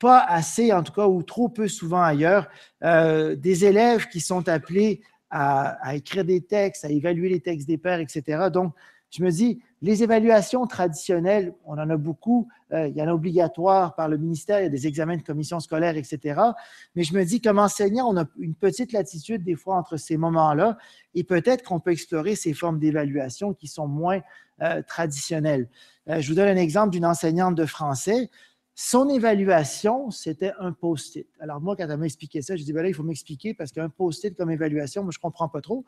S1: pas assez, en tout cas, ou trop peu souvent ailleurs, euh, des élèves qui sont appelés à, écrire des textes, à évaluer les textes des pairs, etc. Donc, je me dis, les évaluations traditionnelles, on en a beaucoup, euh, il y en a obligatoires par le ministère, il y a des examens de commission scolaire, etc. Mais je me dis, comme enseignant, on a une petite latitude des fois entre ces moments-là et peut-être qu'on peut explorer ces formes d'évaluation qui sont moins euh, traditionnelles. Euh, je vous donne un exemple d'une enseignante de français. Son évaluation, c'était un post-it. Alors moi, quand elle m'a expliqué ça, je dis ben il faut m'expliquer parce qu'un post-it comme évaluation, moi, je ne comprends pas trop.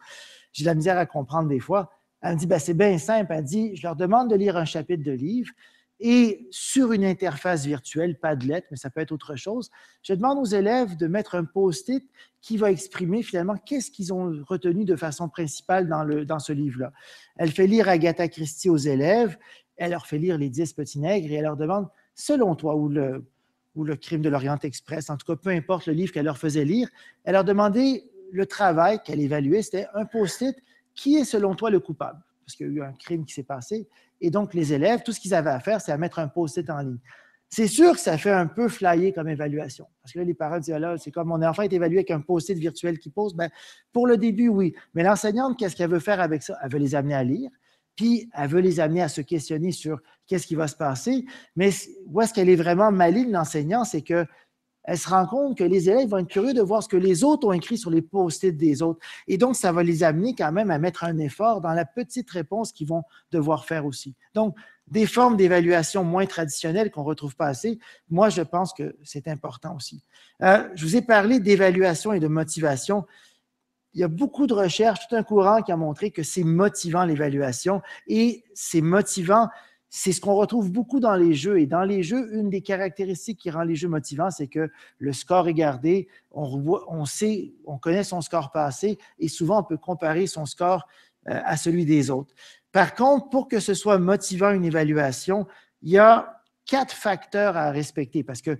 S1: J'ai de la misère à comprendre des fois. Elle me dit, ben, c'est bien simple. Elle dit, je leur demande de lire un chapitre de livre et sur une interface virtuelle, Padlet, mais ça peut être autre chose, je demande aux élèves de mettre un post-it qui va exprimer finalement qu'est-ce qu'ils ont retenu de façon principale dans, dans ce livre-là. Elle fait lire Agatha Christie aux élèves, elle leur fait lire les dix petits nègres et elle leur demande selon toi, ou le, le crime de l'Orient Express, en tout cas, peu importe le livre qu'elle leur faisait lire, elle leur demandait le travail qu'elle évaluait, c'était un post-it, qui est selon toi le coupable? Parce qu'il y a eu un crime qui s'est passé. Et donc, les élèves, tout ce qu'ils avaient à faire, c'est à mettre un post-it en ligne. C'est sûr que ça fait un peu flyer comme évaluation. Parce que là, les parents disent, ah c'est comme mon enfant est évalué avec un post-it virtuel qui pose. Ben, pour le début, oui. Mais l'enseignante, qu'est-ce qu'elle veut faire avec ça? Elle veut les amener à lire puis elle veut les amener à se questionner sur qu'est-ce qui va se passer. Mais où est-ce qu'elle est vraiment maligne, l'enseignant, c'est que elle se rend compte que les élèves vont être curieux de voir ce que les autres ont écrit sur les post-it des autres. Et donc, ça va les amener quand même à mettre un effort dans la petite réponse qu'ils vont devoir faire aussi. Donc, des formes d'évaluation moins traditionnelles qu'on ne retrouve pas assez, moi, je pense que c'est important aussi. Euh, je vous ai parlé d'évaluation et de motivation il y a beaucoup de recherches, tout un courant qui a montré que c'est motivant l'évaluation et c'est motivant. C'est ce qu'on retrouve beaucoup dans les jeux. Et dans les jeux, une des caractéristiques qui rend les jeux motivants, c'est que le score est gardé, on, on, sait, on connaît son score passé et souvent on peut comparer son score euh, à celui des autres. Par contre, pour que ce soit motivant une évaluation, il y a quatre facteurs à respecter parce que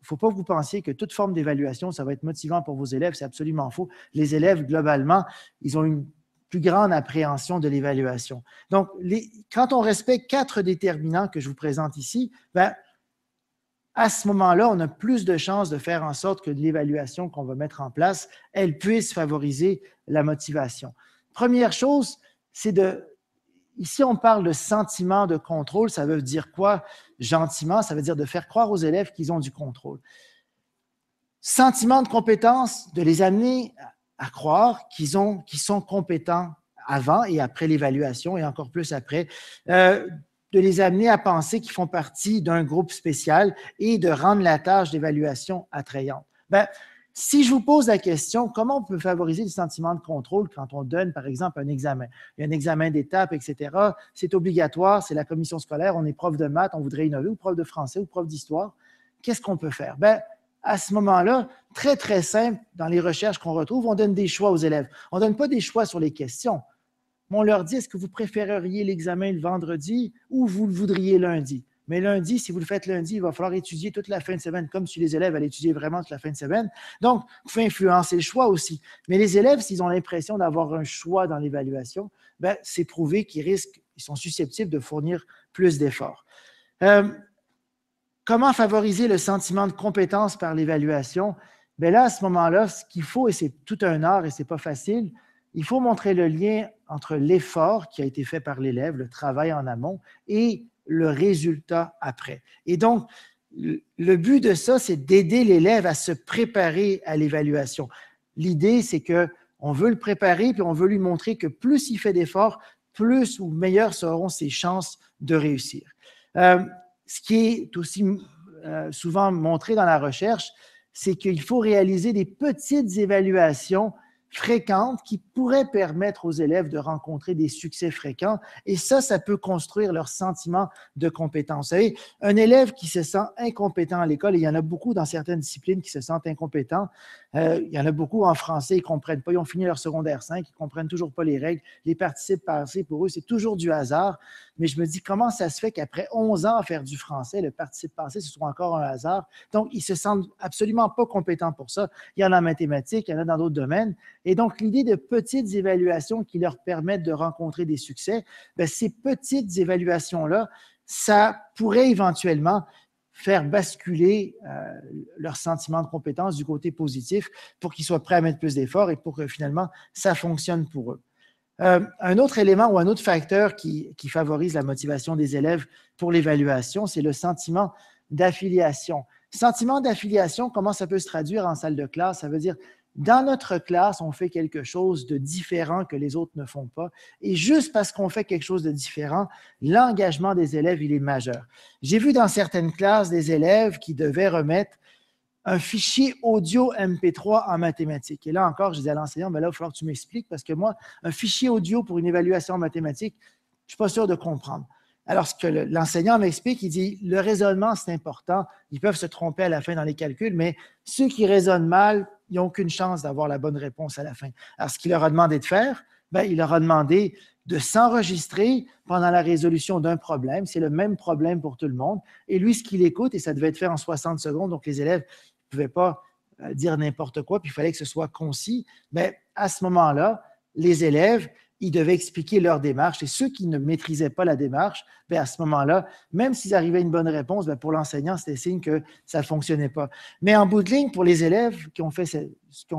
S1: ne faut pas que vous pensiez que toute forme d'évaluation, ça va être motivant pour vos élèves. C'est absolument faux. Les élèves, globalement, ils ont une plus grande appréhension de l'évaluation. Donc, les, quand on respecte quatre déterminants que je vous présente ici, ben, à ce moment-là, on a plus de chances de faire en sorte que l'évaluation qu'on va mettre en place, elle puisse favoriser la motivation. Première chose, c'est de Ici, on parle de sentiment de contrôle. Ça veut dire quoi gentiment? Ça veut dire de faire croire aux élèves qu'ils ont du contrôle. Sentiment de compétence, de les amener à croire qu'ils sont compétents avant et après l'évaluation et encore plus après. Euh, de les amener à penser qu'ils font partie d'un groupe spécial et de rendre la tâche d'évaluation attrayante. Ben, si je vous pose la question, comment on peut favoriser le sentiment de contrôle quand on donne, par exemple, un examen? Il y a un examen d'étape, etc. C'est obligatoire, c'est la commission scolaire, on est prof de maths, on voudrait innover, ou prof de français, ou prof d'histoire. Qu'est-ce qu'on peut faire? Ben, à ce moment-là, très, très simple, dans les recherches qu'on retrouve, on donne des choix aux élèves. On ne donne pas des choix sur les questions. On leur dit, est-ce que vous préféreriez l'examen le vendredi ou vous le voudriez lundi? Mais lundi, si vous le faites lundi, il va falloir étudier toute la fin de semaine, comme si les élèves allaient étudier vraiment toute la fin de semaine. Donc, vous pouvez influencer le choix aussi. Mais les élèves, s'ils ont l'impression d'avoir un choix dans l'évaluation, ben, c'est prouvé qu'ils risquent, ils sont susceptibles de fournir plus d'efforts. Euh, comment favoriser le sentiment de compétence par l'évaluation? Bien là, à ce moment-là, ce qu'il faut, et c'est tout un art et ce n'est pas facile, il faut montrer le lien entre l'effort qui a été fait par l'élève, le travail en amont, et le résultat après. Et donc, le but de ça, c'est d'aider l'élève à se préparer à l'évaluation. L'idée, c'est qu'on veut le préparer, puis on veut lui montrer que plus il fait d'efforts, plus ou meilleures seront ses chances de réussir. Euh, ce qui est aussi euh, souvent montré dans la recherche, c'est qu'il faut réaliser des petites évaluations fréquentes qui pourraient permettre aux élèves de rencontrer des succès fréquents. Et ça, ça peut construire leur sentiment de compétence. Vous savez, un élève qui se sent incompétent à l'école, et il y en a beaucoup dans certaines disciplines qui se sentent incompétents, euh, il y en a beaucoup en français, ils ne comprennent pas. Ils ont fini leur secondaire 5, ils ne comprennent toujours pas les règles. Les participes passés, pour eux, c'est toujours du hasard. Mais je me dis, comment ça se fait qu'après 11 ans à faire du français, le participe passé, ce soit encore un hasard? Donc, ils se sentent absolument pas compétents pour ça. Il y en a en mathématiques, il y en a dans d'autres domaines. Et donc, l'idée de petites évaluations qui leur permettent de rencontrer des succès, ben, ces petites évaluations-là, ça pourrait éventuellement faire basculer euh, leur sentiment de compétence du côté positif pour qu'ils soient prêts à mettre plus d'efforts et pour que finalement ça fonctionne pour eux. Euh, un autre élément ou un autre facteur qui, qui favorise la motivation des élèves pour l'évaluation, c'est le sentiment d'affiliation. Sentiment d'affiliation, comment ça peut se traduire en salle de classe? Ça veut dire dans notre classe, on fait quelque chose de différent que les autres ne font pas. Et juste parce qu'on fait quelque chose de différent, l'engagement des élèves, il est majeur. J'ai vu dans certaines classes des élèves qui devaient remettre un fichier audio MP3 en mathématiques. Et là encore, je dis à l'enseignant, mais ben là, il va falloir que tu m'expliques parce que moi, un fichier audio pour une évaluation en mathématiques, je ne suis pas sûr de comprendre. Alors, ce que l'enseignant m'explique, il dit, le raisonnement, c'est important. Ils peuvent se tromper à la fin dans les calculs, mais ceux qui raisonnent mal, ils n'ont aucune chance d'avoir la bonne réponse à la fin. Alors, ce qu'il leur a demandé de faire, ben, il leur a demandé de s'enregistrer pendant la résolution d'un problème. C'est le même problème pour tout le monde. Et lui, ce qu'il écoute, et ça devait être fait en 60 secondes, donc les élèves ne pouvaient pas euh, dire n'importe quoi, puis il fallait que ce soit concis, mais à ce moment-là, les élèves ils devaient expliquer leur démarche. Et ceux qui ne maîtrisaient pas la démarche, ben, à ce moment-là, même s'ils arrivaient à une bonne réponse, ben, pour l'enseignant, c'était signe que ça ne fonctionnait pas. Mais en bout de ligne, pour les élèves qui ont fait, ce,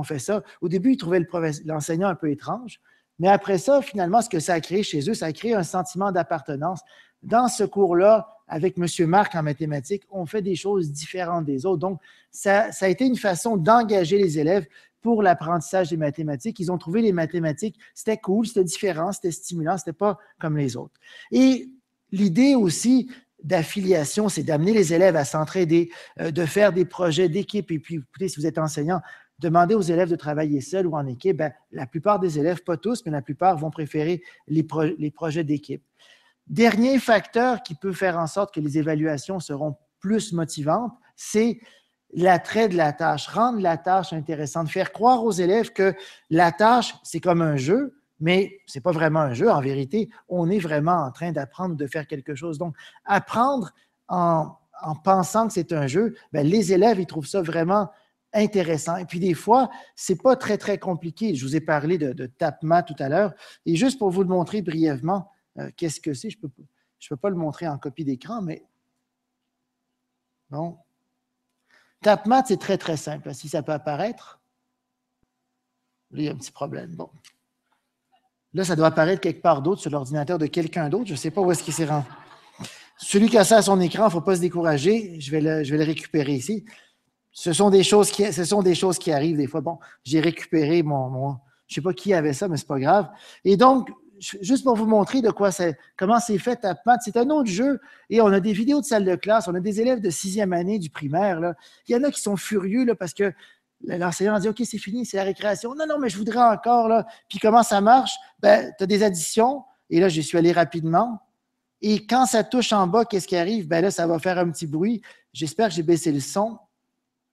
S1: fait ça, au début, ils trouvaient l'enseignant un peu étrange. Mais après ça, finalement, ce que ça a créé chez eux, ça a créé un sentiment d'appartenance. Dans ce cours-là, avec M. Marc en mathématiques, on fait des choses différentes des autres. Donc, ça a été une façon d'engager les élèves pour l'apprentissage des mathématiques. Ils ont trouvé les mathématiques, c'était cool, c'était différent, c'était stimulant, c'était pas comme les autres. Et l'idée aussi d'affiliation, c'est d'amener les élèves à s'entraider, euh, de faire des projets d'équipe. Et puis, écoutez, si vous êtes enseignant, demandez aux élèves de travailler seuls ou en équipe, ben, la plupart des élèves, pas tous, mais la plupart vont préférer les projets d'équipe. Dernier facteur qui peut faire en sorte que les évaluations seront plus motivantes, c'est l'attrait de la tâche, rendre la tâche intéressante, faire croire aux élèves que la tâche, c'est comme un jeu, mais ce n'est pas vraiment un jeu. En vérité, on est vraiment en train d'apprendre de faire quelque chose. Donc, apprendre en, pensant que c'est un jeu, ben, les élèves, ils trouvent ça vraiment intéressant. Et puis des fois, ce n'est pas très, très compliqué. Je vous ai parlé de, Tapma tout à l'heure. Et juste pour vous le montrer brièvement, euh, qu'est-ce que c'est? Je ne peux, je peux pas le montrer en copie d'écran, mais... Bon, TapMat, c'est très très simple. Si ça peut apparaître, là, il y a un petit problème. Bon. Là, ça doit apparaître quelque part d'autre sur l'ordinateur de quelqu'un d'autre. Je ne sais pas où est-ce qu'il s'est rendu. Celui qui a ça à son écran, il ne faut pas se décourager. Je vais, le, je vais le récupérer ici. Ce sont des choses qui, ce sont des choses qui arrivent des fois. Bon, j'ai récupéré mon, je ne sais pas qui avait ça, mais ce n'est pas grave. Et donc, juste pour vous montrer de quoi comment c'est fait pâte C'est un autre jeu et on a des vidéos de salle de classe. On a des élèves de sixième année du primaire. Il y en a qui sont furieux parce que l'enseignant dit OK, c'est fini, c'est la récréation. Non, non, mais je voudrais encore. Là. Puis comment ça marche? Ben, tu as des additions. Et là, j'y suis allé rapidement. Et quand ça touche en bas, qu'est-ce qui arrive? Ben là, ça va faire un petit bruit. J'espère que j'ai baissé le son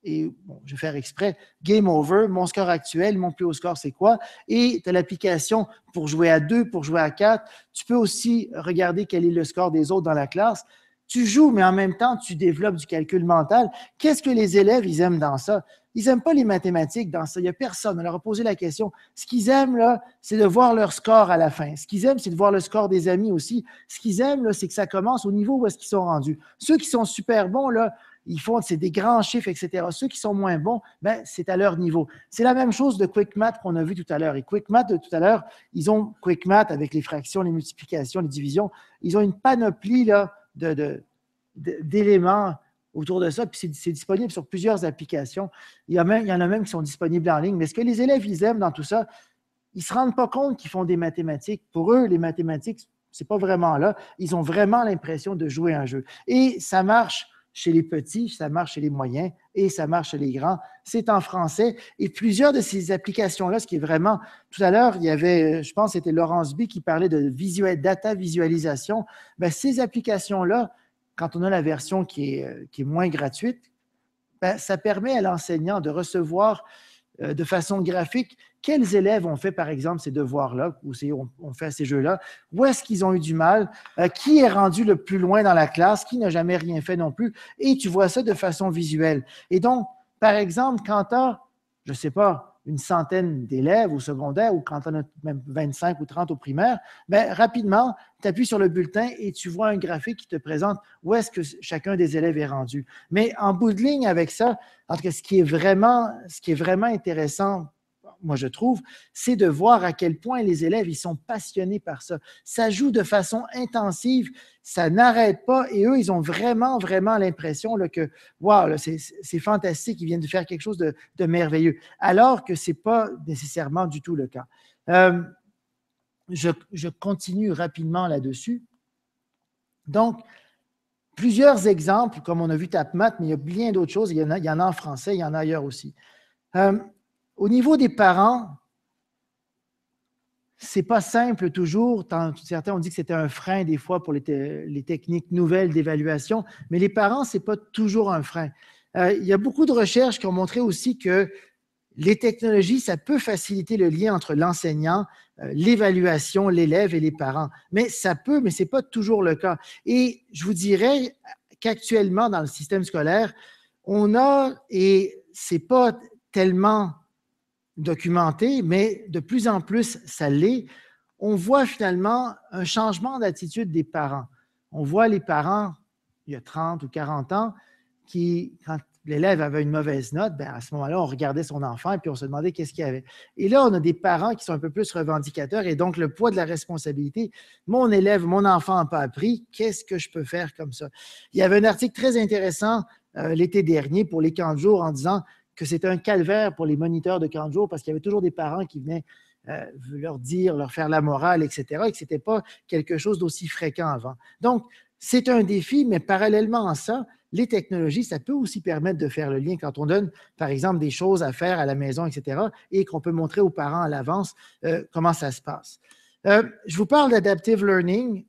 S1: et je vais faire exprès, game over, mon score actuel, mon plus haut score, c'est quoi? Et tu as l'application pour jouer à deux, pour jouer à quatre. Tu peux aussi regarder quel est le score des autres dans la classe. Tu joues, mais en même temps, tu développes du calcul mental. Qu'est-ce que les élèves, ils aiment dans ça? Ils n'aiment pas les mathématiques dans ça. Il n'y a personne. On leur a posé la question. Ce qu'ils aiment, là, c'est de voir leur score à la fin. Ce qu'ils aiment, c'est de voir le score des amis aussi. Ce qu'ils aiment, là, c'est que ça commence au niveau où est-ce qu'ils sont rendus. Ceux qui sont super bons, là, ils font des grands chiffres, etc. Ceux qui sont moins bons, ben, c'est à leur niveau. C'est la même chose de Quick Math qu'on a vu tout à l'heure. Et Quick Math, de tout à l'heure, ils ont Quick Math avec les fractions, les multiplications, les divisions. Ils ont une panoplie là, d'éléments de, autour de ça. Puis c'est disponible sur plusieurs applications. Il y, a il y en a même qui sont disponibles en ligne. Mais ce que les élèves, ils aiment dans tout ça, ils ne se rendent pas compte qu'ils font des mathématiques. Pour eux, les mathématiques, ce n'est pas vraiment là. Ils ont vraiment l'impression de jouer un jeu. Et ça marche chez les petits, ça marche chez les moyens et ça marche chez les grands. C'est en français. Et plusieurs de ces applications-là, ce qui est vraiment... Tout à l'heure, il y avait, euh, je pense, c'était Laurence B qui parlait de data visualisation. Ben, ces applications-là, quand on a la version qui est, euh, moins gratuite, ben, ça permet à l'enseignant de recevoir euh, de façon graphique quels élèves ont fait, par exemple, ces devoirs-là ou ont, fait ces jeux-là? Où est-ce qu'ils ont eu du mal? Euh, qui est rendu le plus loin dans la classe? Qui n'a jamais rien fait non plus? Et tu vois ça de façon visuelle. Et donc, par exemple, quand tu je ne sais pas, une centaine d'élèves au secondaire ou quand on a même 25 ou 30 au primaire, ben rapidement, tu appuies sur le bulletin et tu vois un graphique qui te présente où est-ce que chacun des élèves est rendu. Mais en bout de ligne avec ça, en tout cas, ce qui est vraiment, ce qui est vraiment intéressant moi je trouve, c'est de voir à quel point les élèves, ils sont passionnés par ça. Ça joue de façon intensive, ça n'arrête pas et eux, ils ont vraiment, vraiment l'impression que, waouh, c'est fantastique, ils viennent de faire quelque chose de, merveilleux, alors que ce n'est pas nécessairement du tout le cas. Euh, je, continue rapidement là-dessus. Donc, plusieurs exemples, comme on a vu TapMat, mais il y a bien d'autres choses. Il y, en a, en français, il y en a ailleurs aussi. Euh, au niveau des parents, c'est pas simple toujours. certains ont dit que c'était un frein des fois pour les, techniques nouvelles d'évaluation, mais les parents, c'est pas toujours un frein. Euh, il y a beaucoup de recherches qui ont montré aussi que les technologies, ça peut faciliter le lien entre l'enseignant, euh, l'évaluation, l'élève et les parents. Mais ça peut, mais ce n'est pas toujours le cas. Et je vous dirais qu'actuellement, dans le système scolaire, on a, et ce n'est pas tellement documenté, mais de plus en plus, ça l'est, on voit finalement un changement d'attitude des parents. On voit les parents, il y a 30 ou 40 ans, qui, quand l'élève avait une mauvaise note, ben, à ce moment-là, on regardait son enfant et puis on se demandait qu'est-ce qu'il y avait. Et là, on a des parents qui sont un peu plus revendicateurs et donc le poids de la responsabilité. Mon élève, mon enfant n'a pas appris, qu'est-ce que je peux faire comme ça? Il y avait un article très intéressant euh, l'été dernier pour les camps jours en disant que c'était un calvaire pour les moniteurs de 40 jours parce qu'il y avait toujours des parents qui venaient euh, leur dire, leur faire la morale, etc., et que ce n'était pas quelque chose d'aussi fréquent avant. Donc, c'est un défi, mais parallèlement à ça, les technologies, ça peut aussi permettre de faire le lien quand on donne, par exemple, des choses à faire à la maison, etc., et qu'on peut montrer aux parents à l'avance euh, comment ça se passe. Euh, je vous parle d'adaptive learning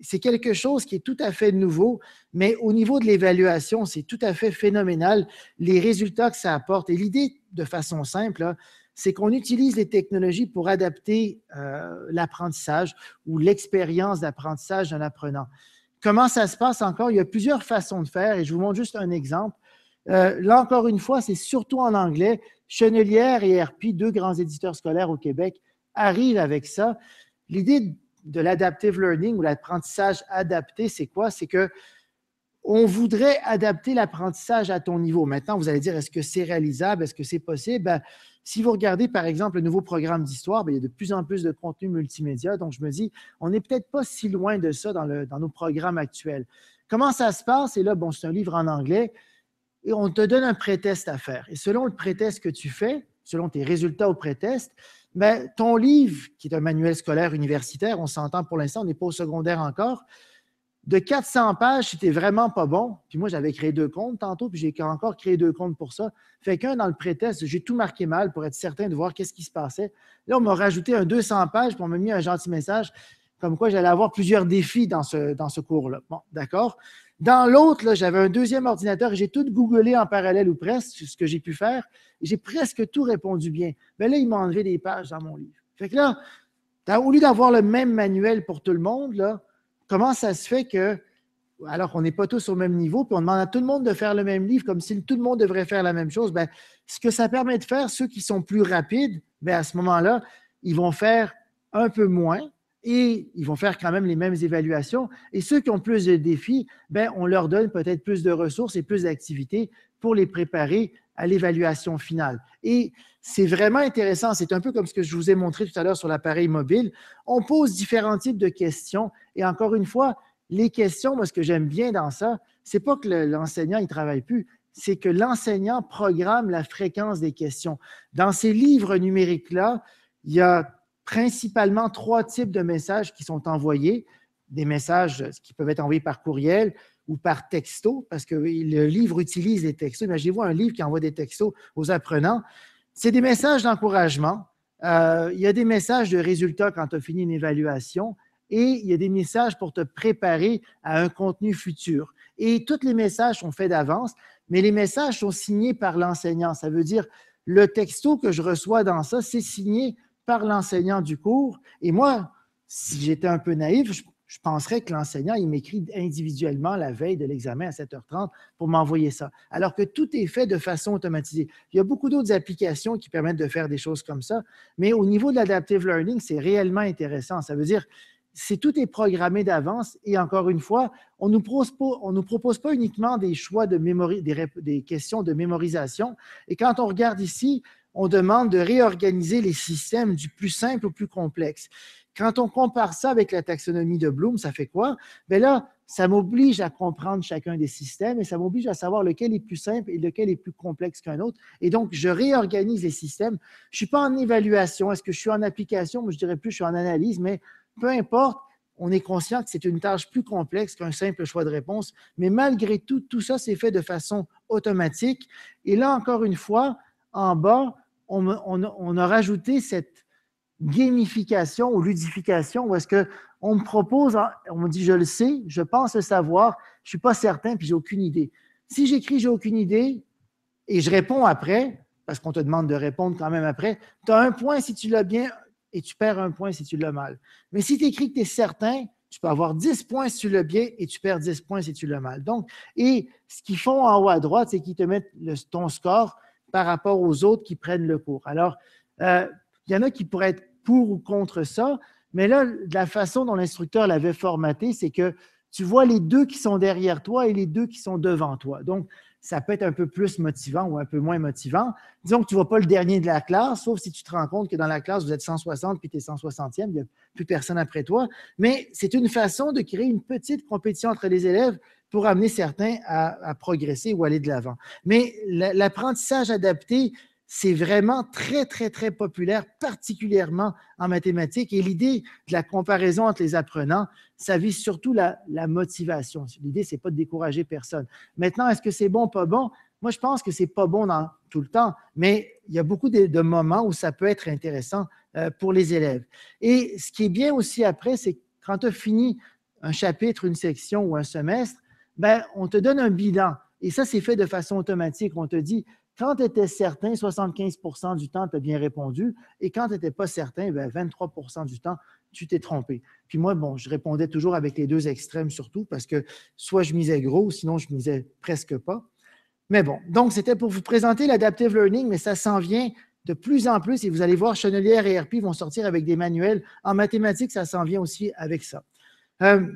S1: c'est quelque chose qui est tout à fait nouveau, mais au niveau de l'évaluation, c'est tout à fait phénoménal, les résultats que ça apporte. Et l'idée, de façon simple, hein, c'est qu'on utilise les technologies pour adapter euh, l'apprentissage ou l'expérience d'apprentissage d'un apprenant. Comment ça se passe encore? Il y a plusieurs façons de faire et je vous montre juste un exemple. Euh, là, encore une fois, c'est surtout en anglais. Chenelière et RP, deux grands éditeurs scolaires au Québec, arrivent avec ça. L'idée de l'adaptive learning ou l'apprentissage adapté, c'est quoi? C'est que on voudrait adapter l'apprentissage à ton niveau. Maintenant, vous allez dire, est-ce que c'est réalisable? Est-ce que c'est possible? Ben, si vous regardez, par exemple, le nouveau programme d'histoire, ben, il y a de plus en plus de contenu multimédia. Donc, je me dis, on n'est peut-être pas si loin de ça dans, nos programmes actuels. Comment ça se passe? Et là, bon, c'est un livre en anglais. Et on te donne un prétest à faire. Et selon le prétest que tu fais, selon tes résultats au prétest, mais ben, ton livre, qui est un manuel scolaire universitaire, on s'entend pour l'instant, on n'est pas au secondaire encore, de 400 pages, c'était vraiment pas bon. Puis moi, j'avais créé deux comptes tantôt, puis j'ai encore créé deux comptes pour ça. Fait qu'un, dans le prétexte, j'ai tout marqué mal pour être certain de voir qu'est-ce qui se passait. Là, on m'a rajouté un 200 pages, puis on m'a mis un gentil message comme quoi j'allais avoir plusieurs défis dans ce, dans ce cours-là. Bon, d'accord. Dans l'autre, j'avais un deuxième ordinateur et j'ai tout googlé en parallèle ou presque, ce que j'ai pu faire. J'ai presque tout répondu bien. Mais là, il m'a enlevé des pages dans mon livre. Fait que là, au lieu d'avoir le même manuel pour tout le monde, là, comment ça se fait que, alors qu'on n'est pas tous au même niveau, puis on demande à tout le monde de faire le même livre, comme si tout le monde devrait faire la même chose, ben, ce que ça permet de faire, ceux qui sont plus rapides, bien, à ce moment-là, ils vont faire un peu moins, et ils vont faire quand même les mêmes évaluations. Et ceux qui ont plus de défis, ben, on leur donne peut-être plus de ressources et plus d'activités pour les préparer à l'évaluation finale. Et c'est vraiment intéressant. C'est un peu comme ce que je vous ai montré tout à l'heure sur l'appareil mobile. On pose différents types de questions. Et encore une fois, les questions, moi, ce que j'aime bien dans ça, c'est pas que l'enseignant, ne il travaille plus, c'est que l'enseignant programme la fréquence des questions. Dans ces livres numériques-là, il y a principalement trois types de messages qui sont envoyés. Des messages euh, qui peuvent être envoyés par courriel ou par texto, parce que le livre utilise les textos. Imaginez-vous un livre qui envoie des textos aux apprenants. C'est des messages d'encouragement. Euh, il y a des messages de résultats quand tu as fini une évaluation et il y a des messages pour te préparer à un contenu futur. Et tous les messages sont faits d'avance, mais les messages sont signés par l'enseignant. Ça veut dire, le texto que je reçois dans ça, c'est signé par l'enseignant du cours. Et moi, si j'étais un peu naïf, je, penserais que l'enseignant, il m'écrit individuellement la veille de l'examen à 7h30 pour m'envoyer ça. Alors que tout est fait de façon automatisée. Il y a beaucoup d'autres applications qui permettent de faire des choses comme ça, mais au niveau de l'adaptive learning, c'est réellement intéressant. Ça veut dire, c'est tout est programmé d'avance et encore une fois, on ne nous, nous, propose pas uniquement des choix de mémoire, des, des questions de mémorisation. Et quand on regarde ici, on demande de réorganiser les systèmes du plus simple au plus complexe. Quand on compare ça avec la taxonomie de Bloom, ça fait quoi? Bien là, ça m'oblige à comprendre chacun des systèmes et ça m'oblige à savoir lequel est plus simple et lequel est plus complexe qu'un autre. Et donc, je réorganise les systèmes. Je ne suis pas en évaluation. Est-ce que je suis en application? Je je dirais plus, je suis en analyse, mais peu importe, on est conscient que c'est une tâche plus complexe qu'un simple choix de réponse. Mais malgré tout, tout ça, c'est fait de façon automatique. Et là, encore une fois, en bas, on, a rajouté cette gamification ou ludification où est-ce qu'on me propose, hein, on me dit je le sais, je pense le savoir, je ne suis pas certain puis j'ai aucune idée. Si j'écris j'ai aucune idée et je réponds après, parce qu'on te demande de répondre quand même après, tu as un point si tu l'as bien et tu perds un point si tu l'as mal. Mais si tu écris que tu es certain, tu peux avoir 10 points si tu l'as bien et tu perds 10 points si tu l'as mal. Donc, et ce qu'ils font en haut à droite, c'est qu'ils te mettent ton score par rapport aux autres qui prennent le cours. Alors, il euh, y en a qui pourraient être pour ou contre ça, mais là, la façon dont l'instructeur l'avait formaté, c'est que tu vois les deux qui sont derrière toi et les deux qui sont devant toi. Donc, ça peut être un peu plus motivant ou un peu moins motivant. Disons que tu ne vois pas le dernier de la classe, sauf si tu te rends compte que dans la classe, vous êtes 160 puis tu es 160e, il n'y a plus personne après toi. Mais c'est une façon de créer une petite compétition entre les élèves pour amener certains à, progresser ou aller de l'avant. Mais l'apprentissage adapté, c'est vraiment très, très, très populaire, particulièrement en mathématiques. Et l'idée de la comparaison entre les apprenants, ça vise surtout la, motivation. L'idée, ce n'est pas de décourager personne. Maintenant, est-ce que c'est bon, pas bon? Moi, je pense que ce n'est pas bon dans, tout le temps, mais il y a beaucoup de, moments où ça peut être intéressant euh, pour les élèves. Et ce qui est bien aussi après, c'est quand tu as fini un chapitre, une section ou un semestre, ben, on te donne un bilan. Et ça, c'est fait de façon automatique. On te dit, quand tu étais certain, 75 du temps, tu as bien répondu. Et quand tu n'étais pas certain, 23 ben, du temps, tu t'es trompé. Puis moi, bon, je répondais toujours avec les deux extrêmes surtout parce que soit je misais gros, sinon je misais presque pas. Mais bon, donc c'était pour vous présenter l'adaptive learning, mais ça s'en vient de plus en plus et vous allez voir, Chenelière et RP vont sortir avec des manuels. En mathématiques, ça s'en vient aussi avec ça. Euh,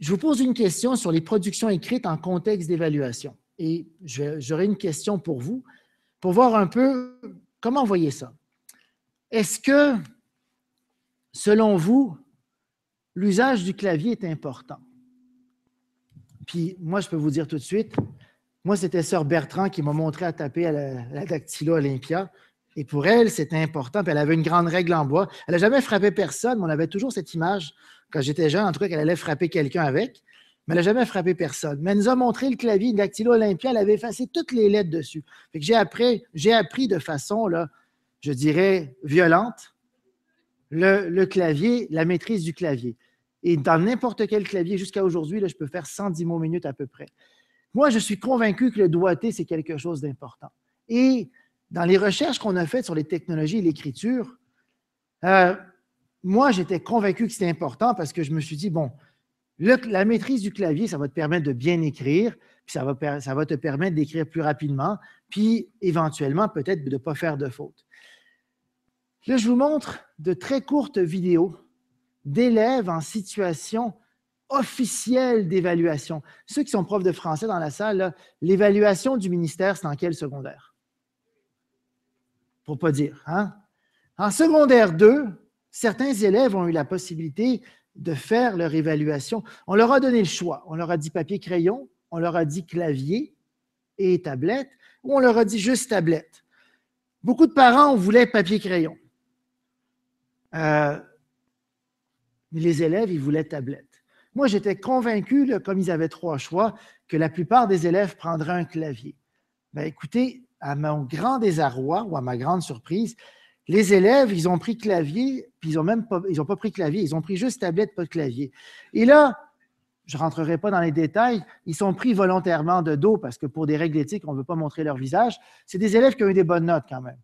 S1: Je vous pose une question sur les productions écrites en contexte d'évaluation. Et j'aurai une question pour vous, pour voir un peu comment vous voyez ça. Est-ce que, selon vous, l'usage du clavier est important? Puis moi, je peux vous dire tout de suite, moi, c'était Sœur Bertrand qui m'a montré à taper la, à la dactylo Olympia. Et pour elle, c'était important. elle avait une grande règle en bois. Elle n'a jamais frappé personne, on avait toujours cette image, quand j'étais jeune, en tout cas, qu'elle allait frapper quelqu'un avec. Mais elle n'a jamais frappé personne. Mais elle nous a montré le clavier, d'Actilo dactylo olympia, elle avait effacé toutes les lettres dessus. que j'ai appris, j'ai appris de façon, là, je dirais, violente, le, le clavier, la maîtrise du clavier. Et dans n'importe quel clavier, jusqu'à aujourd'hui, je peux faire 110 mots minutes à peu près. Moi, je suis convaincu que le doigté, c'est quelque chose d'important. Et dans les recherches qu'on a faites sur les technologies et l'écriture, euh, moi, j'étais convaincu que c'était important parce que je me suis dit, bon, la maîtrise du clavier, ça va te permettre de bien écrire, puis ça va, te permettre d'écrire plus rapidement, puis éventuellement, peut-être, de ne pas faire de fautes. Là, je vous montre de très courtes vidéos d'élèves en situation officielle d'évaluation. Ceux qui sont profs de français dans la salle, l'évaluation du ministère, c'est en quelle secondaire? pas dire. Hein. En secondaire 2, certains élèves ont eu la possibilité de faire leur évaluation. On leur a donné le choix. On leur a dit papier-crayon, on leur a dit clavier et tablette, ou on leur a dit juste tablette. Beaucoup de parents voulaient papier-crayon. Euh, mais les élèves, ils voulaient tablette. Moi, j'étais convaincu, comme ils avaient trois choix, que la plupart des élèves prendraient un clavier. Ben, écoutez, à mon grand désarroi ou à ma grande surprise, les élèves, ils ont pris clavier, puis ils n'ont même pas, ils ont pas pris clavier, ils ont pris juste tablette, pas de clavier. Et là, je ne rentrerai pas dans les détails, ils sont pris volontairement de dos parce que pour des règles éthiques, on ne veut pas montrer leur visage. C'est des élèves qui ont eu des bonnes notes quand même.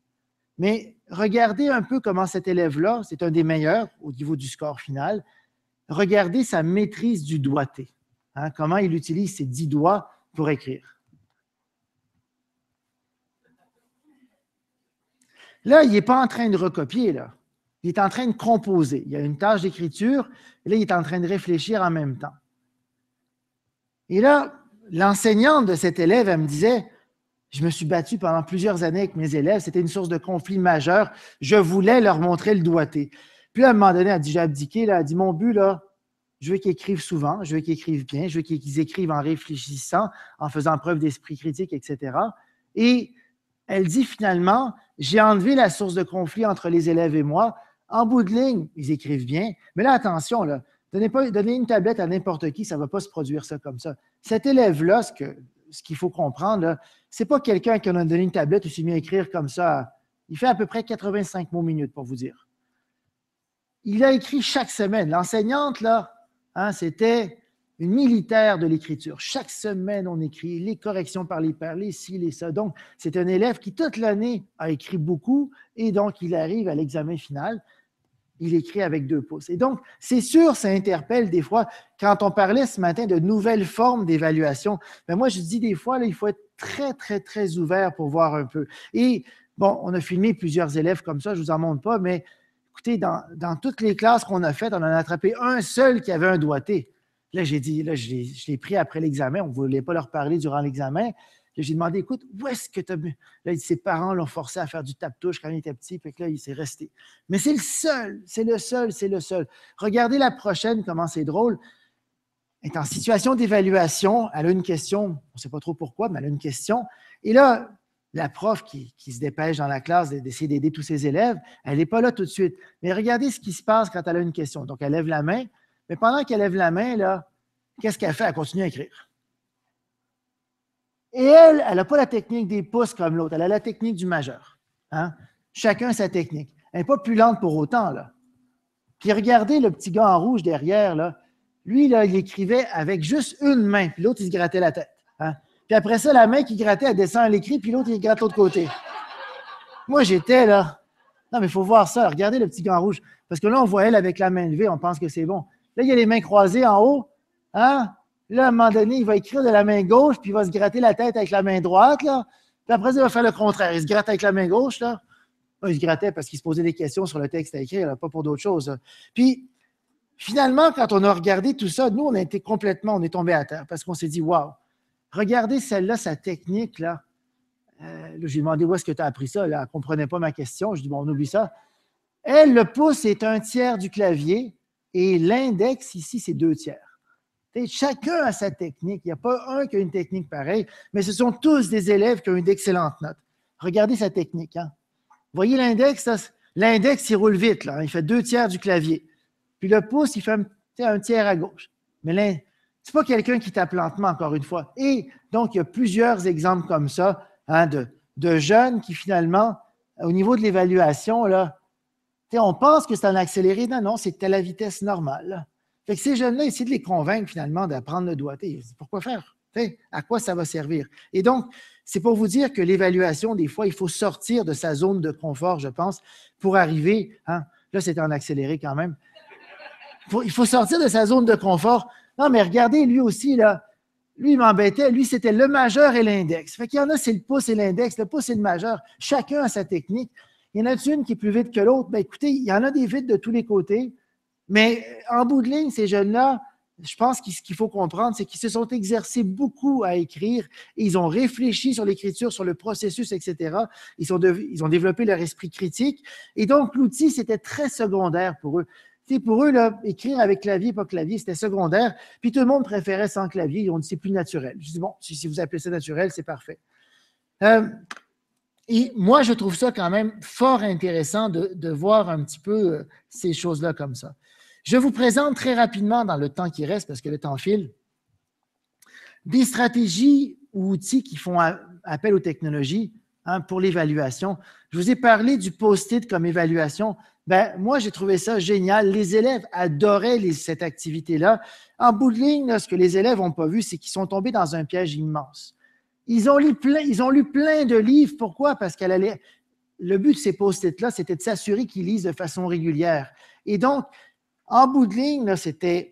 S1: Mais regardez un peu comment cet élève-là, c'est un des meilleurs au niveau du score final, regardez sa maîtrise du doigté, hein, comment il utilise ses dix doigts pour écrire. Là, il n'est pas en train de recopier, là. Il est en train de composer. Il y a une tâche d'écriture, et là, il est en train de réfléchir en même temps. Et là, l'enseignante de cet élève, elle me disait, je me suis battu pendant plusieurs années avec mes élèves, c'était une source de conflit majeur, je voulais leur montrer le doigté. Puis à un moment donné, elle a déjà abdiqué, là, elle dit, mon but, là, je veux qu'ils écrivent souvent, je veux qu'ils écrivent bien, je veux qu'ils écrivent en réfléchissant, en faisant preuve d'esprit critique, etc. Et elle dit finalement, j'ai enlevé la source de conflit entre les élèves et moi. En bout de ligne, ils écrivent bien. Mais là, attention, là, donnez, pas, donnez une tablette à n'importe qui, ça ne va pas se produire ça comme ça. Cet élève-là, ce qu'il faut comprendre, ce n'est pas quelqu'un qui en a donné une tablette et s'est mis à écrire comme ça. Il fait à peu près 85 mots minutes, pour vous dire. Il a écrit chaque semaine. L'enseignante, là, hein, c'était militaire de l'écriture. Chaque semaine, on écrit les corrections par les pairs, les ci, les ça. Donc, c'est un élève qui, toute l'année, a écrit beaucoup et donc, il arrive à l'examen final, il écrit avec deux pouces. Et donc, c'est sûr, ça interpelle des fois. Quand on parlait ce matin de nouvelles formes d'évaluation, mais ben, moi, je dis des fois, là, il faut être très, très, très ouvert pour voir un peu. Et bon, on a filmé plusieurs élèves comme ça, je ne vous en montre pas, mais écoutez, dans, dans toutes les classes qu'on a faites, on en a attrapé un seul qui avait un doigté. Là, j'ai dit, là, je l'ai pris après l'examen. On ne voulait pas leur parler durant l'examen. j'ai demandé, écoute, où est-ce que tu as. Là, ses parents l'ont forcé à faire du tap-touche quand il était petit, puis là, il s'est resté. Mais c'est le seul, c'est le seul, c'est le seul. Regardez la prochaine, comment c'est drôle. Elle est en situation d'évaluation. Elle a une question, on ne sait pas trop pourquoi, mais elle a une question. Et là, la prof qui, qui se dépêche dans la classe d'essayer d'aider tous ses élèves, elle n'est pas là tout de suite. Mais regardez ce qui se passe quand elle a une question. Donc, elle lève la main, mais pendant qu'elle lève la main, là, qu'est-ce qu'elle fait? Elle continue à écrire. Et elle, elle n'a pas la technique des pouces comme l'autre. Elle a la technique du majeur. Hein? Chacun sa technique. Elle n'est pas plus lente pour autant, là. Puis regardez le petit gars en rouge derrière, là. Lui, là, il écrivait avec juste une main, puis l'autre, il se grattait la tête. Hein? Puis après ça, la main qui grattait, elle descend à l'écrit, puis l'autre, il gratte l'autre côté. Moi, j'étais là. Non, mais il faut voir ça. Regardez le petit gars en rouge. Parce que là, on voit elle avec la main levée, on pense que c'est bon. Là, il y a les mains croisées en haut. Hein? Là, à un moment donné, il va écrire de la main gauche, puis il va se gratter la tête avec la main droite. Puis après, il va faire le contraire. Il se gratte avec la main gauche. Là. Ah, il se grattait parce qu'il se posait des questions sur le texte à écrire, pas pour d'autres choses. Puis, finalement, quand on a regardé tout ça, nous, on a été complètement, on est tombé à terre parce qu'on s'est dit, waouh, regardez celle-là, sa technique. Là. Euh, là, j'ai demandé où est-ce que tu as appris ça. Elle ne comprenait pas ma question. Je dis, bon, on oublie ça. Elle, le pouce est un tiers du clavier. Et l'index, ici, c'est deux tiers. Et chacun a sa technique. Il n'y a pas un qui a une technique pareille, mais ce sont tous des élèves qui ont une excellente note. Regardez sa technique. Hein. Vous voyez l'index? L'index, il roule vite. Là. Hein. Il fait deux tiers du clavier. Puis le pouce, il fait un, tiers à gauche. Mais c'est pas quelqu'un qui tape lentement, encore une fois. Et donc, il y a plusieurs exemples comme ça hein, de, de jeunes qui, finalement, au niveau de l'évaluation, là, on pense que c'est en accéléré. Non, non, c'est à la vitesse normale. Fait que ces jeunes-là, essayer de les convaincre finalement d'apprendre le doigté. Pourquoi faire? à quoi ça va servir? Et donc, c'est pour vous dire que l'évaluation, des fois, il faut sortir de sa zone de confort, je pense, pour arriver. Hein, là, c'était en accéléré quand même. il faut sortir de sa zone de confort. Non, mais regardez, lui aussi, là, lui, il m'embêtait. Lui, c'était le majeur et l'index. Fait qu'il y en a, c'est le pouce et l'index. Le pouce et le majeur. Chacun a sa technique. Il y en a une qui est plus vite que l'autre? Ben, écoutez, il y en a des vides de tous les côtés. Mais en bout de ligne, ces jeunes-là, je pense ce qu'il faut comprendre, c'est qu'ils se sont exercés beaucoup à écrire. ils ont réfléchi sur l'écriture, sur le processus, etc. Ils, ont développé leur esprit critique. Et donc, l'outil, c'était très secondaire pour eux. C'est pour eux, écrire avec clavier, pas clavier, c'était secondaire. Puis tout le monde préférait sans clavier. On dit, c'est plus naturel. Je dis, bon, si, vous appelez ça naturel, c'est parfait. Euh, et moi, je trouve ça quand même fort intéressant de, voir un petit peu euh, ces choses-là comme ça. Je vous présente très rapidement, dans le temps qui reste, parce que le temps file, des stratégies ou outils qui font appel aux technologies hein, pour l'évaluation. Je vous ai parlé du post-it comme évaluation. Ben, moi, j'ai trouvé ça génial. Les élèves adoraient cette activité-là. En bout de ligne, ce que les élèves n'ont pas vu, c'est qu'ils sont tombés dans un piège immense. Ils ont, lu plein, ils ont lu plein de livres. Pourquoi? Parce qu'elle allait. Le but de ces post-it-là, c'était de s'assurer qu'ils lisent de façon régulière. Et donc, en bout de ligne,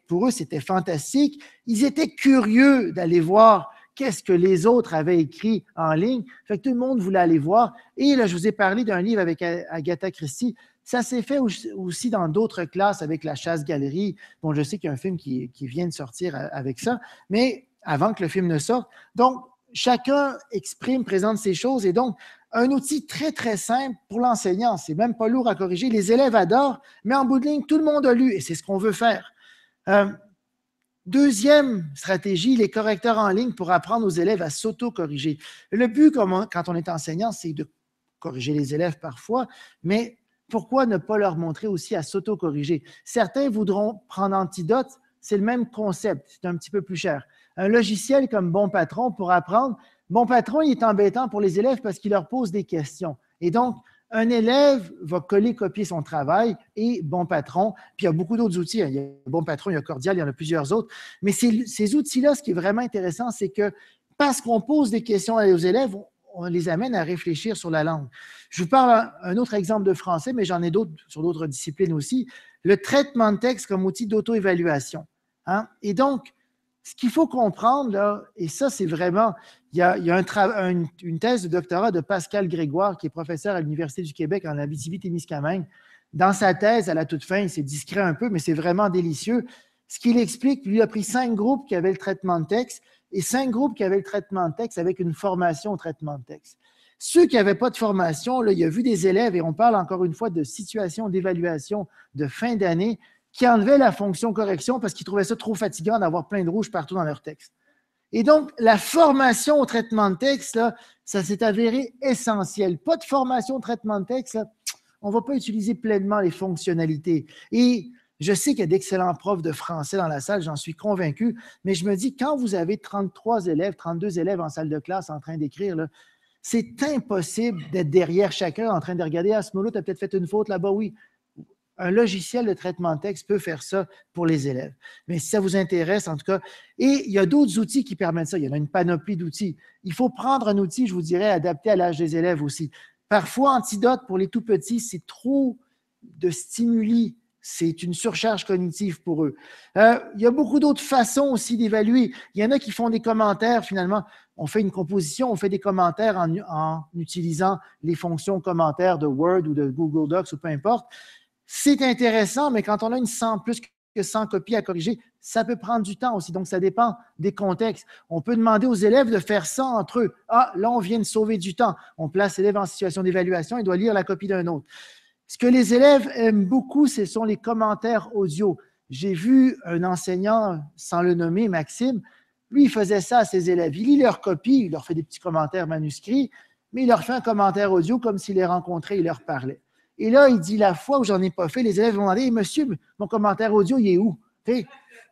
S1: pour eux, c'était fantastique. Ils étaient curieux d'aller voir qu'est-ce que les autres avaient écrit en ligne. Fait tout le monde voulait aller voir. Et là, je vous ai parlé d'un livre avec Agatha Christie. Ça s'est fait aussi dans d'autres classes avec la chasse-galerie. Bon, je sais qu'il y a un film qui, qui, vient de sortir euh, avec ça, mais avant que le film ne sorte. Donc, chacun exprime, présente ses choses. Et donc, un outil très, très simple pour l'enseignant. C'est même pas lourd à corriger. Les élèves adorent, mais en bout de ligne, tout le monde a lu et c'est ce qu'on veut faire. Euh, deuxième stratégie, les correcteurs en ligne pour apprendre aux élèves à s'auto-corriger. Le but, quand on est enseignant, c'est de corriger les élèves parfois, mais pourquoi ne pas leur montrer aussi à s'auto-corriger? Certains voudront prendre antidote, c'est le même concept, c'est un petit peu plus cher un logiciel comme Bon Patron pour apprendre. Bon Patron, il est embêtant pour les élèves parce qu'il leur pose des questions. Et donc, un élève va coller, copier son travail et Bon Patron. Puis il y a beaucoup d'autres outils. Hein. Il y a Bon Patron, il y a Cordial, il y en a plusieurs autres. Mais ces, outils-là, ce qui est vraiment intéressant, c'est que parce qu'on pose des questions aux élèves, on les amène à réfléchir sur la langue. Je vous parle un autre exemple de français, mais j'en ai d'autres sur d'autres disciplines aussi. Le traitement de texte comme outil d'auto-évaluation. Hein. Et donc, ce qu'il faut comprendre, là, et ça, c'est vraiment. Il y a, une thèse de doctorat de Pascal Grégoire, qui est professeur à l'Université du Québec en Abitibi-Témiscamingue. Dans sa thèse, à la toute fin, il s'est discret un peu, mais c'est vraiment délicieux. Ce qu'il explique, lui a pris cinq groupes qui avaient le traitement de texte et cinq groupes qui avaient le traitement de texte avec une formation au traitement de texte. Ceux qui n'avaient pas de formation, il a vu des élèves, et on parle encore une fois de situation d'évaluation de fin d'année, qui enlevaient la fonction correction parce qu'ils trouvaient ça trop fatigant d'avoir plein de rouges partout dans leur texte. Et donc, la formation au traitement de texte, ça s'est avéré essentiel. Pas de formation au traitement de texte, on ne va pas utiliser pleinement les fonctionnalités. Et je sais qu'il y a d'excellents profs de français dans la salle, j'en suis convaincu, mais je me dis, quand vous avez 33 élèves, 32 élèves en salle de classe en train d'écrire, c'est impossible d'être derrière chacun en train de regarder, Ah, ce moment-là, tu as peut-être fait une faute là-bas, oui. Un logiciel de traitement de texte peut faire ça pour les élèves. Mais si ça vous intéresse, en tout cas, et il y a d'autres outils qui permettent ça. Il y en a une panoplie d'outils. Il faut prendre un outil, je vous dirais, adapté à l'âge des élèves aussi. Parfois, antidote pour les tout petits, c'est trop de stimuli. C'est une surcharge cognitive pour eux. Euh, il y a beaucoup d'autres façons aussi d'évaluer. Il y en a qui font des commentaires, finalement. On fait une composition, on fait des commentaires en, en utilisant les fonctions commentaires de Word ou de Google Docs ou peu importe c'est intéressant, mais quand on a une cent plus que 100 copies à corriger, ça peut prendre du temps aussi. Donc, ça dépend des contextes. On peut demander aux élèves de faire ça entre eux. Ah, là, on vient de sauver du temps. On place l'élève en situation d'évaluation, il doit lire la copie d'un autre. Ce que les élèves aiment beaucoup, ce sont les commentaires audio. J'ai vu un enseignant, sans le nommer, Maxime, lui, il faisait ça à ses élèves. Il lit leurs copies, il leur fait des petits commentaires manuscrits, mais il leur fait un commentaire audio comme s'il les rencontrait, il leur parlait. Et là, il dit la fois où j'en ai pas fait, les élèves vont demander Monsieur, mon commentaire audio, il est où?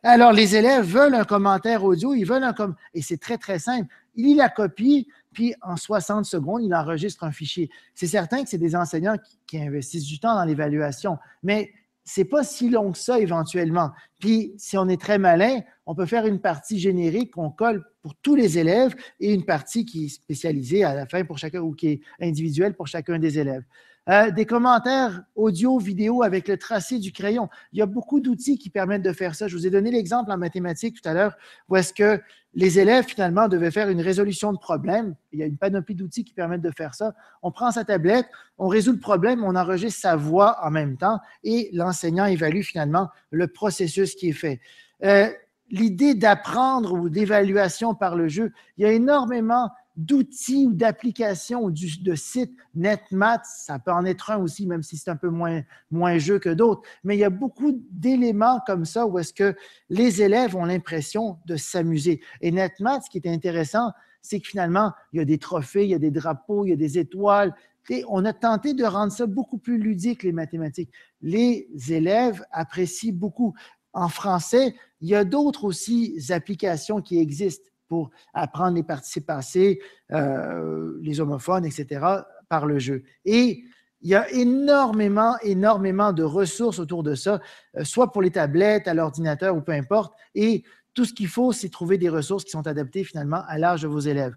S1: Alors, les élèves veulent un commentaire audio, ils veulent un commentaire. Et c'est très, très simple. Il lit la copie, puis en 60 secondes, il enregistre un fichier. C'est certain que c'est des enseignants qui, investissent du temps dans l'évaluation, mais c'est pas si long que ça éventuellement. Puis, si on est très malin, on peut faire une partie générique qu'on colle pour tous les élèves et une partie qui est spécialisée à la fin pour chacun ou qui est individuelle pour chacun des élèves. Euh, des commentaires audio, vidéo avec le tracé du crayon. Il y a beaucoup d'outils qui permettent de faire ça. Je vous ai donné l'exemple en mathématiques tout à l'heure où est-ce que les élèves finalement devaient faire une résolution de problème. Il y a une panoplie d'outils qui permettent de faire ça. On prend sa tablette, on résout le problème, on enregistre sa voix en même temps et l'enseignant évalue finalement le processus qui est fait. Euh, l'idée d'apprendre ou d'évaluation par le jeu, il y a énormément d'outils ou d'applications ou de sites NetMath, ça peut en être un aussi, même si c'est un peu moins, moins jeu que d'autres. Mais il y a beaucoup d'éléments comme ça où est-ce que les élèves ont l'impression de s'amuser. Et NetMath, ce qui est intéressant, c'est que finalement, il y a des trophées, il y a des drapeaux, il y a des étoiles. Et on a tenté de rendre ça beaucoup plus ludique, les mathématiques. Les élèves apprécient beaucoup. En français, il y a d'autres aussi applications qui existent pour apprendre les participes passés, euh, les homophones, etc., par le jeu. Et il y a énormément, énormément de ressources autour de ça, euh, soit pour les tablettes, à l'ordinateur ou peu importe. Et tout ce qu'il faut, c'est trouver des ressources qui sont adaptées finalement à l'âge de vos élèves.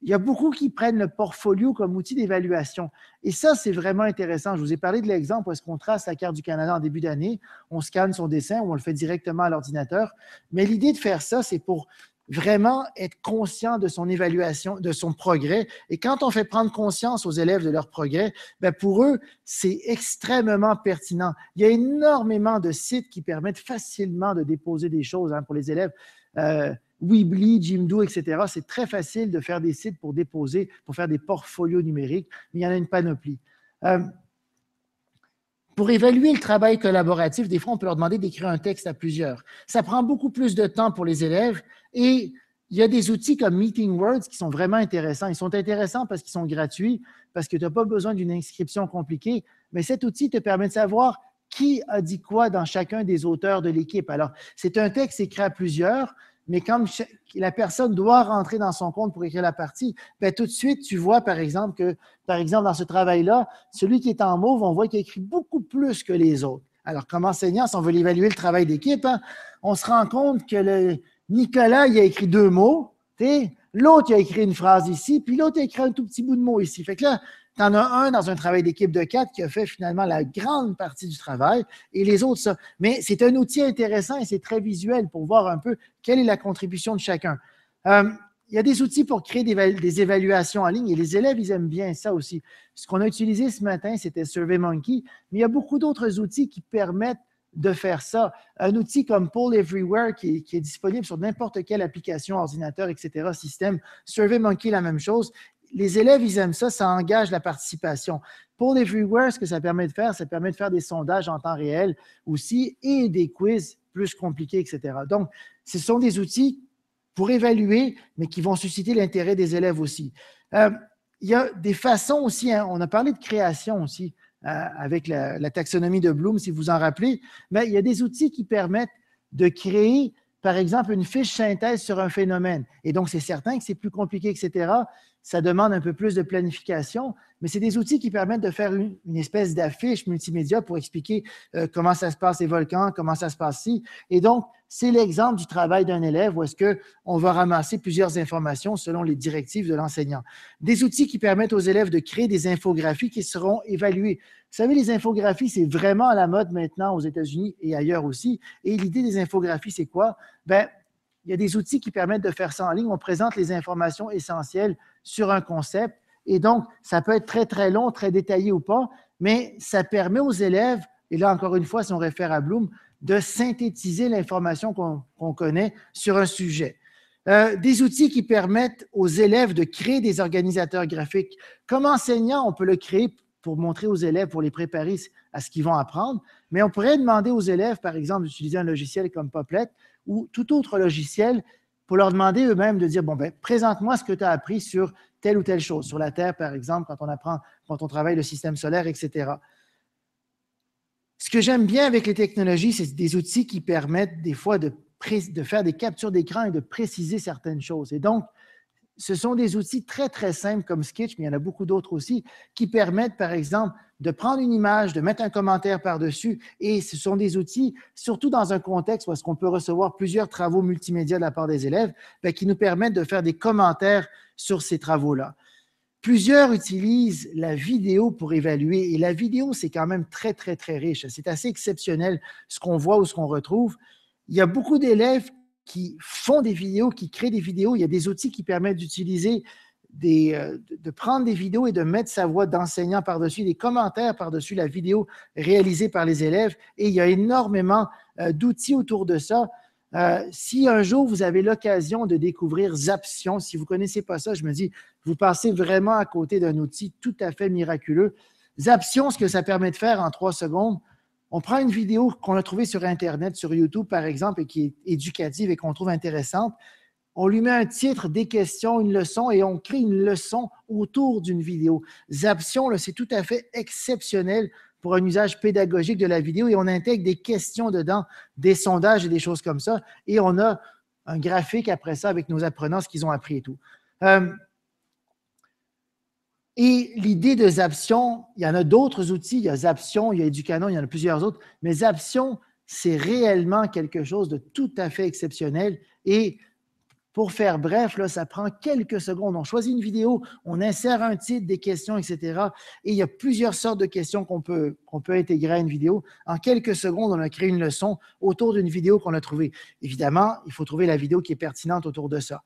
S1: Il y a beaucoup qui prennent le portfolio comme outil d'évaluation. Et ça, c'est vraiment intéressant. Je vous ai parlé de l'exemple où est-ce qu'on trace la carte du Canada en début d'année, on scanne son dessin ou on le fait directement à l'ordinateur. Mais l'idée de faire ça, c'est pour vraiment être conscient de son évaluation, de son progrès. Et quand on fait prendre conscience aux élèves de leur progrès, ben, pour eux, c'est extrêmement pertinent. Il y a énormément de sites qui permettent facilement de déposer des choses hein, pour les élèves. Euh, Weebly, Jimdo, etc. C'est très facile de faire des sites pour déposer, pour faire des portfolios numériques, mais il y en a une panoplie. Euh, pour évaluer le travail collaboratif, des fois, on peut leur demander d'écrire un texte à plusieurs. Ça prend beaucoup plus de temps pour les élèves, et il y a des outils comme Meeting Words qui sont vraiment intéressants. Ils sont intéressants parce qu'ils sont gratuits, parce que tu n'as pas besoin d'une inscription compliquée, mais cet outil te permet de savoir qui a dit quoi dans chacun des auteurs de l'équipe. Alors, c'est un texte écrit à plusieurs, mais comme la personne doit rentrer dans son compte pour écrire la partie, bien, tout de suite, tu vois, par exemple, que, par exemple, dans ce travail-là, celui qui est en mauve, on voit qu'il écrit beaucoup plus que les autres. Alors, comme enseignant, si on veut évaluer le travail d'équipe, hein, on se rend compte que le, Nicolas, il a écrit deux mots, l'autre, il a écrit une phrase ici, puis l'autre, a écrit un tout petit bout de mot ici. Fait que là, tu en as un dans un travail d'équipe de quatre qui a fait finalement la grande partie du travail et les autres, ça. Mais c'est un outil intéressant et c'est très visuel pour voir un peu quelle est la contribution de chacun. Euh, il y a des outils pour créer des, des, évaluations en ligne et les élèves, ils aiment bien ça aussi. Ce qu'on a utilisé ce matin, c'était SurveyMonkey, mais il y a beaucoup d'autres outils qui permettent de faire ça. Un outil comme Poll Everywhere qui, est disponible sur n'importe quelle application, ordinateur, etc., système. SurveyMonkey, la même chose. Les élèves, ils aiment ça, ça engage la participation. Poll Everywhere, ce que ça permet de faire, ça permet de faire des sondages en temps réel aussi et des quiz plus compliqués, etc. Donc, ce sont des outils pour évaluer, mais qui vont susciter l'intérêt des élèves aussi. Euh, il y a des façons aussi, hein. on a parlé de création aussi. Euh, avec la, taxonomie de Bloom, si vous en rappelez, mais il y a des outils qui permettent de créer, par exemple, une fiche synthèse sur un phénomène. Et donc, c'est certain que c'est plus compliqué, etc ça demande un peu plus de planification, mais c'est des outils qui permettent de faire une, espèce d'affiche multimédia pour expliquer euh, comment ça se passe les volcans, comment ça se passe ici. Et donc, c'est l'exemple du travail d'un élève où est-ce qu'on va ramasser plusieurs informations selon les directives de l'enseignant. Des outils qui permettent aux élèves de créer des infographies qui seront évaluées. Vous savez, les infographies, c'est vraiment à la mode maintenant aux États-Unis et ailleurs aussi. Et l'idée des infographies, c'est quoi? Ben, il y a des outils qui permettent de faire ça en ligne. On présente les informations essentielles sur un concept. Et donc, ça peut être très, très long, très détaillé ou pas, mais ça permet aux élèves, et là encore une fois, si on réfère à Bloom, de synthétiser l'information qu'on connaît sur un sujet. Euh, des outils qui permettent aux élèves de créer des organisateurs graphiques. Comme enseignant, on peut le créer pour montrer aux élèves, pour les préparer à ce qu'ils vont apprendre, mais on pourrait demander aux élèves, par exemple, d'utiliser un logiciel comme Poplet ou tout autre logiciel pour leur demander eux-mêmes de dire, bon, ben, présente-moi ce que tu as appris sur telle ou telle chose, sur la Terre, par exemple, quand on apprend, quand on travaille le système solaire, etc. Ce que j'aime bien avec les technologies, c'est des outils qui permettent des fois de, de faire des captures d'écran et de préciser certaines choses. Et donc, ce sont des outils très, très simples comme Sketch, mais il y en a beaucoup d'autres aussi, qui permettent, par exemple, de prendre une image, de mettre un commentaire par-dessus. Et ce sont des outils, surtout dans un contexte où est-ce qu'on peut recevoir plusieurs travaux multimédia de la part des élèves, ben, qui nous permettent de faire des commentaires sur ces travaux-là. Plusieurs utilisent la vidéo pour évaluer. Et la vidéo, c'est quand même très, très, très riche. C'est assez exceptionnel ce qu'on voit ou ce qu'on retrouve. Il y a beaucoup d'élèves qui font des vidéos, qui créent des vidéos. Il y a des outils qui permettent d'utiliser des, euh, de prendre des vidéos et de mettre sa voix d'enseignant par-dessus, des commentaires par-dessus la vidéo réalisée par les élèves. Et il y a énormément euh, d'outils autour de ça. Euh, si un jour vous avez l'occasion de découvrir Zaption, si vous ne connaissez pas ça, je me dis, vous passez vraiment à côté d'un outil tout à fait miraculeux. Zaption, ce que ça permet de faire en trois secondes, on prend une vidéo qu'on a trouvée sur Internet, sur YouTube par exemple, et qui est éducative et qu'on trouve intéressante, on lui met un titre, des questions, une leçon, et on crée une leçon autour d'une vidéo. Zaption, c'est tout à fait exceptionnel pour un usage pédagogique de la vidéo, et on intègre des questions dedans, des sondages et des choses comme ça, et on a un graphique après ça avec nos apprenants, ce qu'ils ont appris et tout. Euh, et l'idée de Zaption, il y en a d'autres outils, il y a Zaption, il y a Educanon, il y en a plusieurs autres, mais Zaption, c'est réellement quelque chose de tout à fait exceptionnel. Et pour faire bref, là, ça prend quelques secondes. On choisit une vidéo, on insère un titre, des questions, etc. Et il y a plusieurs sortes de questions qu'on peut, peut intégrer à une vidéo. En quelques secondes, on a créé une leçon autour d'une vidéo qu'on a trouvée. Évidemment, il faut trouver la vidéo qui est pertinente autour de ça.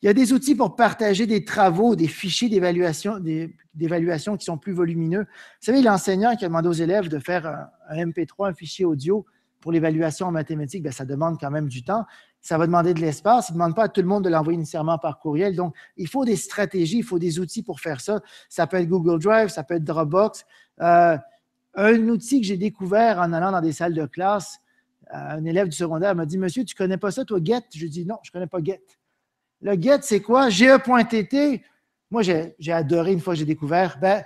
S1: Il y a des outils pour partager des travaux, des fichiers d'évaluation, qui sont plus volumineux. Vous savez, l'enseignant qui a demandé aux élèves de faire un, MP3, un fichier audio pour l'évaluation en mathématiques, ben, ça demande quand même du temps. Ça va demander de l'espace. Il ne demande pas à tout le monde de l'envoyer nécessairement par courriel. Donc, il faut des stratégies, il faut des outils pour faire ça. Ça peut être Google Drive, ça peut être Dropbox. Euh, un outil que j'ai découvert en allant dans des salles de classe, euh, un élève du secondaire m'a dit Monsieur, tu ne connais pas ça, toi, Get Je lui ai dit Non, je ne connais pas Get. Le get, c'est quoi? GE.tt. Moi, j'ai adoré une fois que j'ai découvert. Ben,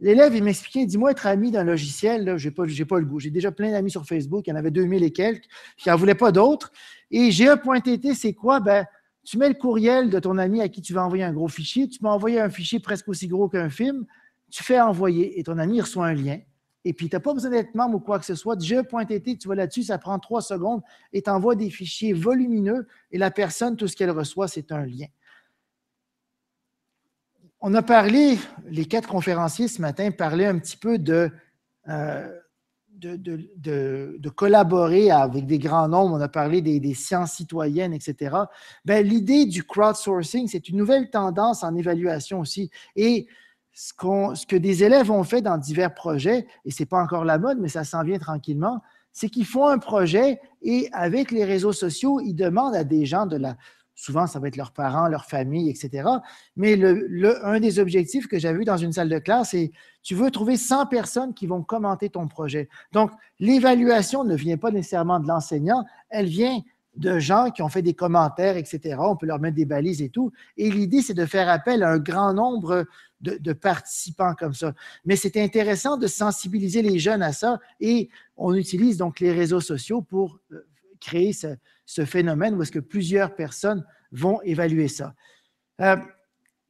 S1: L'élève, il m'expliquait, dis moi être ami d'un logiciel, je n'ai pas, le goût. J'ai déjà plein d'amis sur Facebook, il y en avait 2000 et quelques, Il n'en voulait pas d'autres. Et GE.tt, c'est quoi? Ben, tu mets le courriel de ton ami à qui tu vas envoyer un gros fichier, tu m'as envoyé un fichier presque aussi gros qu'un film, tu fais envoyer et ton ami reçoit un lien. Et puis, tu n'as pas besoin d'être membre ou quoi que ce soit. Je.tt, tu vas là-dessus, ça prend trois secondes et tu envoies des fichiers volumineux et la personne, tout ce qu'elle reçoit, c'est un lien. On a parlé, les quatre conférenciers ce matin parlaient un petit peu de, euh, de, collaborer avec des grands nombres. On a parlé des, sciences citoyennes, etc. Ben, l'idée du crowdsourcing, c'est une nouvelle tendance en évaluation aussi. Et ce, que des élèves ont fait dans divers projets, et ce n'est pas encore la mode, mais ça s'en vient tranquillement, c'est qu'ils font un projet et avec les réseaux sociaux, ils demandent à des gens de la... Souvent, ça va être leurs parents, leur famille, etc. Mais un des objectifs que j'avais vu dans une salle de classe, c'est tu veux trouver 100 personnes qui vont commenter ton projet. Donc, l'évaluation ne vient pas nécessairement de l'enseignant, elle vient de gens qui ont fait des commentaires, etc. On peut leur mettre des balises et tout. Et l'idée, c'est de faire appel à un grand nombre de, participants comme ça. Mais c'est intéressant de sensibiliser les jeunes à ça et on utilise donc les réseaux sociaux pour euh, créer ce, phénomène où est-ce que plusieurs personnes vont évaluer ça. Euh,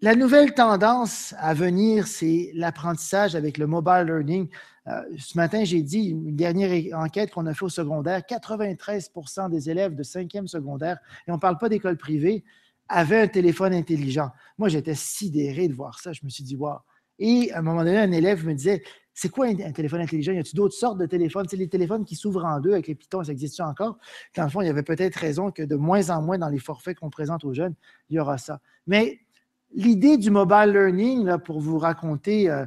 S1: la nouvelle tendance à venir, c'est l'apprentissage avec le mobile learning. Euh, ce matin, j'ai dit, une dernière enquête qu'on a fait au secondaire, 93 des élèves de cinquième secondaire, et on ne parle pas d'école privée, avaient un téléphone intelligent. Moi, j'étais sidéré de voir ça. Je me suis dit, waouh. Et à un moment donné, un élève me disait, c'est quoi un, téléphone intelligent? Y a-t-il d'autres sortes de téléphones? C'est les téléphones qui s'ouvrent en deux avec les pitons, ça existe encore? Dans le fond, il y avait peut-être raison que de moins en moins dans les forfaits qu'on présente aux jeunes, il y aura ça. Mais l'idée du mobile learning, pour vous raconter... Euh,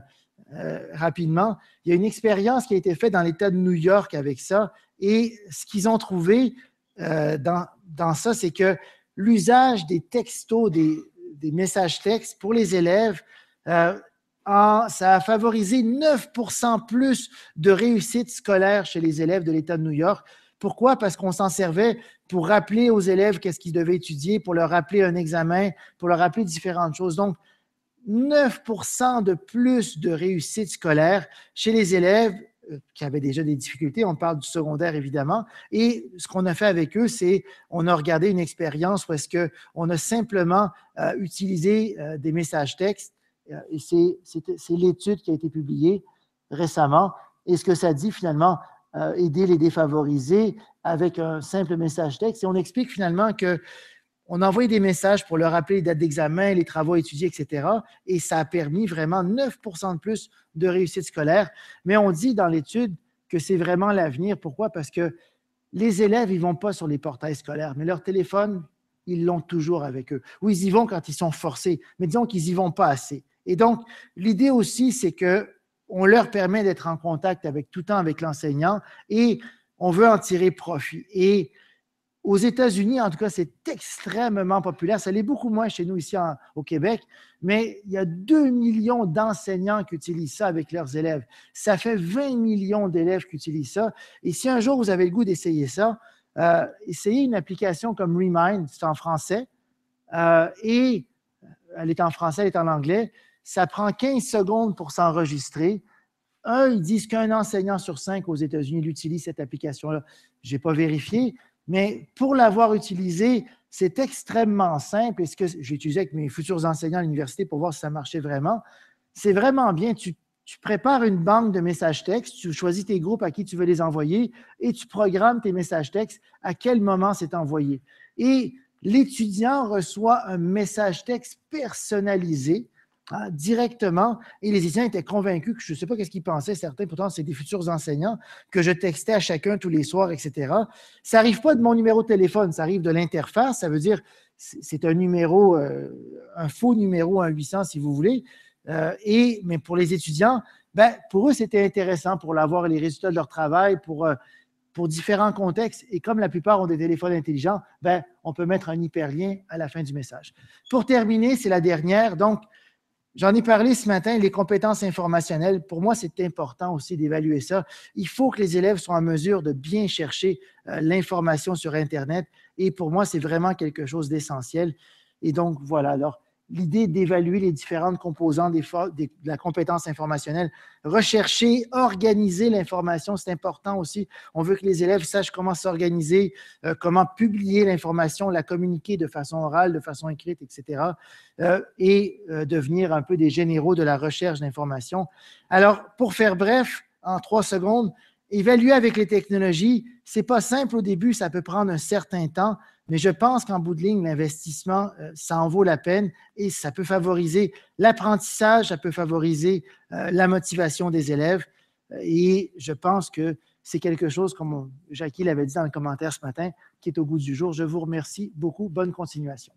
S1: euh, rapidement. Il y a une expérience qui a été faite dans l'État de New York avec ça. Et ce qu'ils ont trouvé euh, dans, ça, c'est que l'usage des textos, des, messages textes pour les élèves, euh, ça a favorisé 9 plus de réussite scolaire chez les élèves de l'État de New York. Pourquoi? Parce qu'on s'en servait pour rappeler aux élèves qu'est-ce qu'ils devaient étudier, pour leur rappeler un examen, pour leur rappeler différentes choses. Donc, 9 de plus de réussite scolaire chez les élèves euh, qui avaient déjà des difficultés. On parle du secondaire, évidemment. Et ce qu'on a fait avec eux, c'est on a regardé une expérience où est-ce qu'on a simplement euh, utilisé euh, des messages textes. et c'est l'étude qui a été publiée récemment. Et ce que ça dit, finalement, aider les défavorisés avec un simple message texte. Et on explique finalement que on a envoyé des messages pour leur rappeler les dates d'examen, les travaux étudiés, etc. Et ça a permis vraiment 9 de plus de réussite scolaire. Mais on dit dans l'étude que c'est vraiment l'avenir. Pourquoi? Parce que les élèves, ils ne vont pas sur les portails scolaires, mais leur téléphone, ils l'ont toujours avec eux. Ou ils y vont quand ils sont forcés, mais disons qu'ils n'y vont pas assez. Et donc, l'idée aussi, c'est que on leur permet d'être en contact avec tout le temps avec l'enseignant et on veut en tirer profit. Et aux États-Unis, en tout cas, c'est extrêmement populaire. Ça l'est beaucoup moins chez nous ici au Québec, mais il y a 2 millions d'enseignants qui utilisent ça avec leurs élèves. Ça fait 20 millions d'élèves qui utilisent ça. Et si un jour vous avez le goût d'essayer ça, euh, essayez une application comme Remind, c'est en français, euh, et elle est en français, elle est en anglais. Ça prend 15 secondes pour s'enregistrer. Un, ils disent qu'un enseignant sur cinq aux États-Unis l'utilise, cette application-là. Je n'ai pas vérifié, mais pour l'avoir utilisé, c'est extrêmement simple. Et ce que j'ai utilisé avec mes futurs enseignants à l'université pour voir si ça marchait vraiment, c'est vraiment bien. Tu, tu, prépares une banque de messages textes, tu choisis tes groupes à qui tu veux les envoyer et tu programmes tes messages textes à quel moment c'est envoyé. Et l'étudiant reçoit un message texte personnalisé ah, directement. Et les étudiants étaient convaincus que je ne sais pas qu'est-ce qu'ils pensaient, certains, pourtant c'est des futurs enseignants, que je textais à chacun tous les soirs, etc. Ça n'arrive pas de mon numéro de téléphone, ça arrive de l'interface, ça veut dire c'est un numéro, euh, un faux numéro, un 800 si vous voulez. Euh, et, mais pour les étudiants, ben, pour eux c'était intéressant pour avoir les résultats de leur travail, pour, euh, pour différents contextes. Et comme la plupart ont des téléphones intelligents, ben, on peut mettre un hyperlien à la fin du message. Pour terminer, c'est la dernière. Donc, J'en ai parlé ce matin, les compétences informationnelles. Pour moi, c'est important aussi d'évaluer ça. Il faut que les élèves soient en mesure de bien chercher euh, l'information sur Internet. Et pour moi, c'est vraiment quelque chose d'essentiel. Et donc, voilà. Alors, l'idée d'évaluer les différentes composantes des de la compétence informationnelle. Rechercher, organiser l'information, c'est important aussi. On veut que les élèves sachent comment s'organiser, euh, comment publier l'information, la communiquer de façon orale, de façon écrite, etc. et euh, euh, devenir un peu des généraux de la recherche d'information. Alors, pour faire bref, en trois secondes, évaluer avec les technologies, c'est pas simple au début, ça peut prendre un certain temps, mais je pense qu'en bout de ligne, l'investissement, euh, ça en vaut la peine et ça peut favoriser l'apprentissage, ça peut favoriser euh, la motivation des élèves. Euh, et je pense que c'est quelque chose, comme Jackie l'avait dit dans le commentaire ce matin, qui est au goût du jour. Je vous remercie beaucoup. Bonne continuation.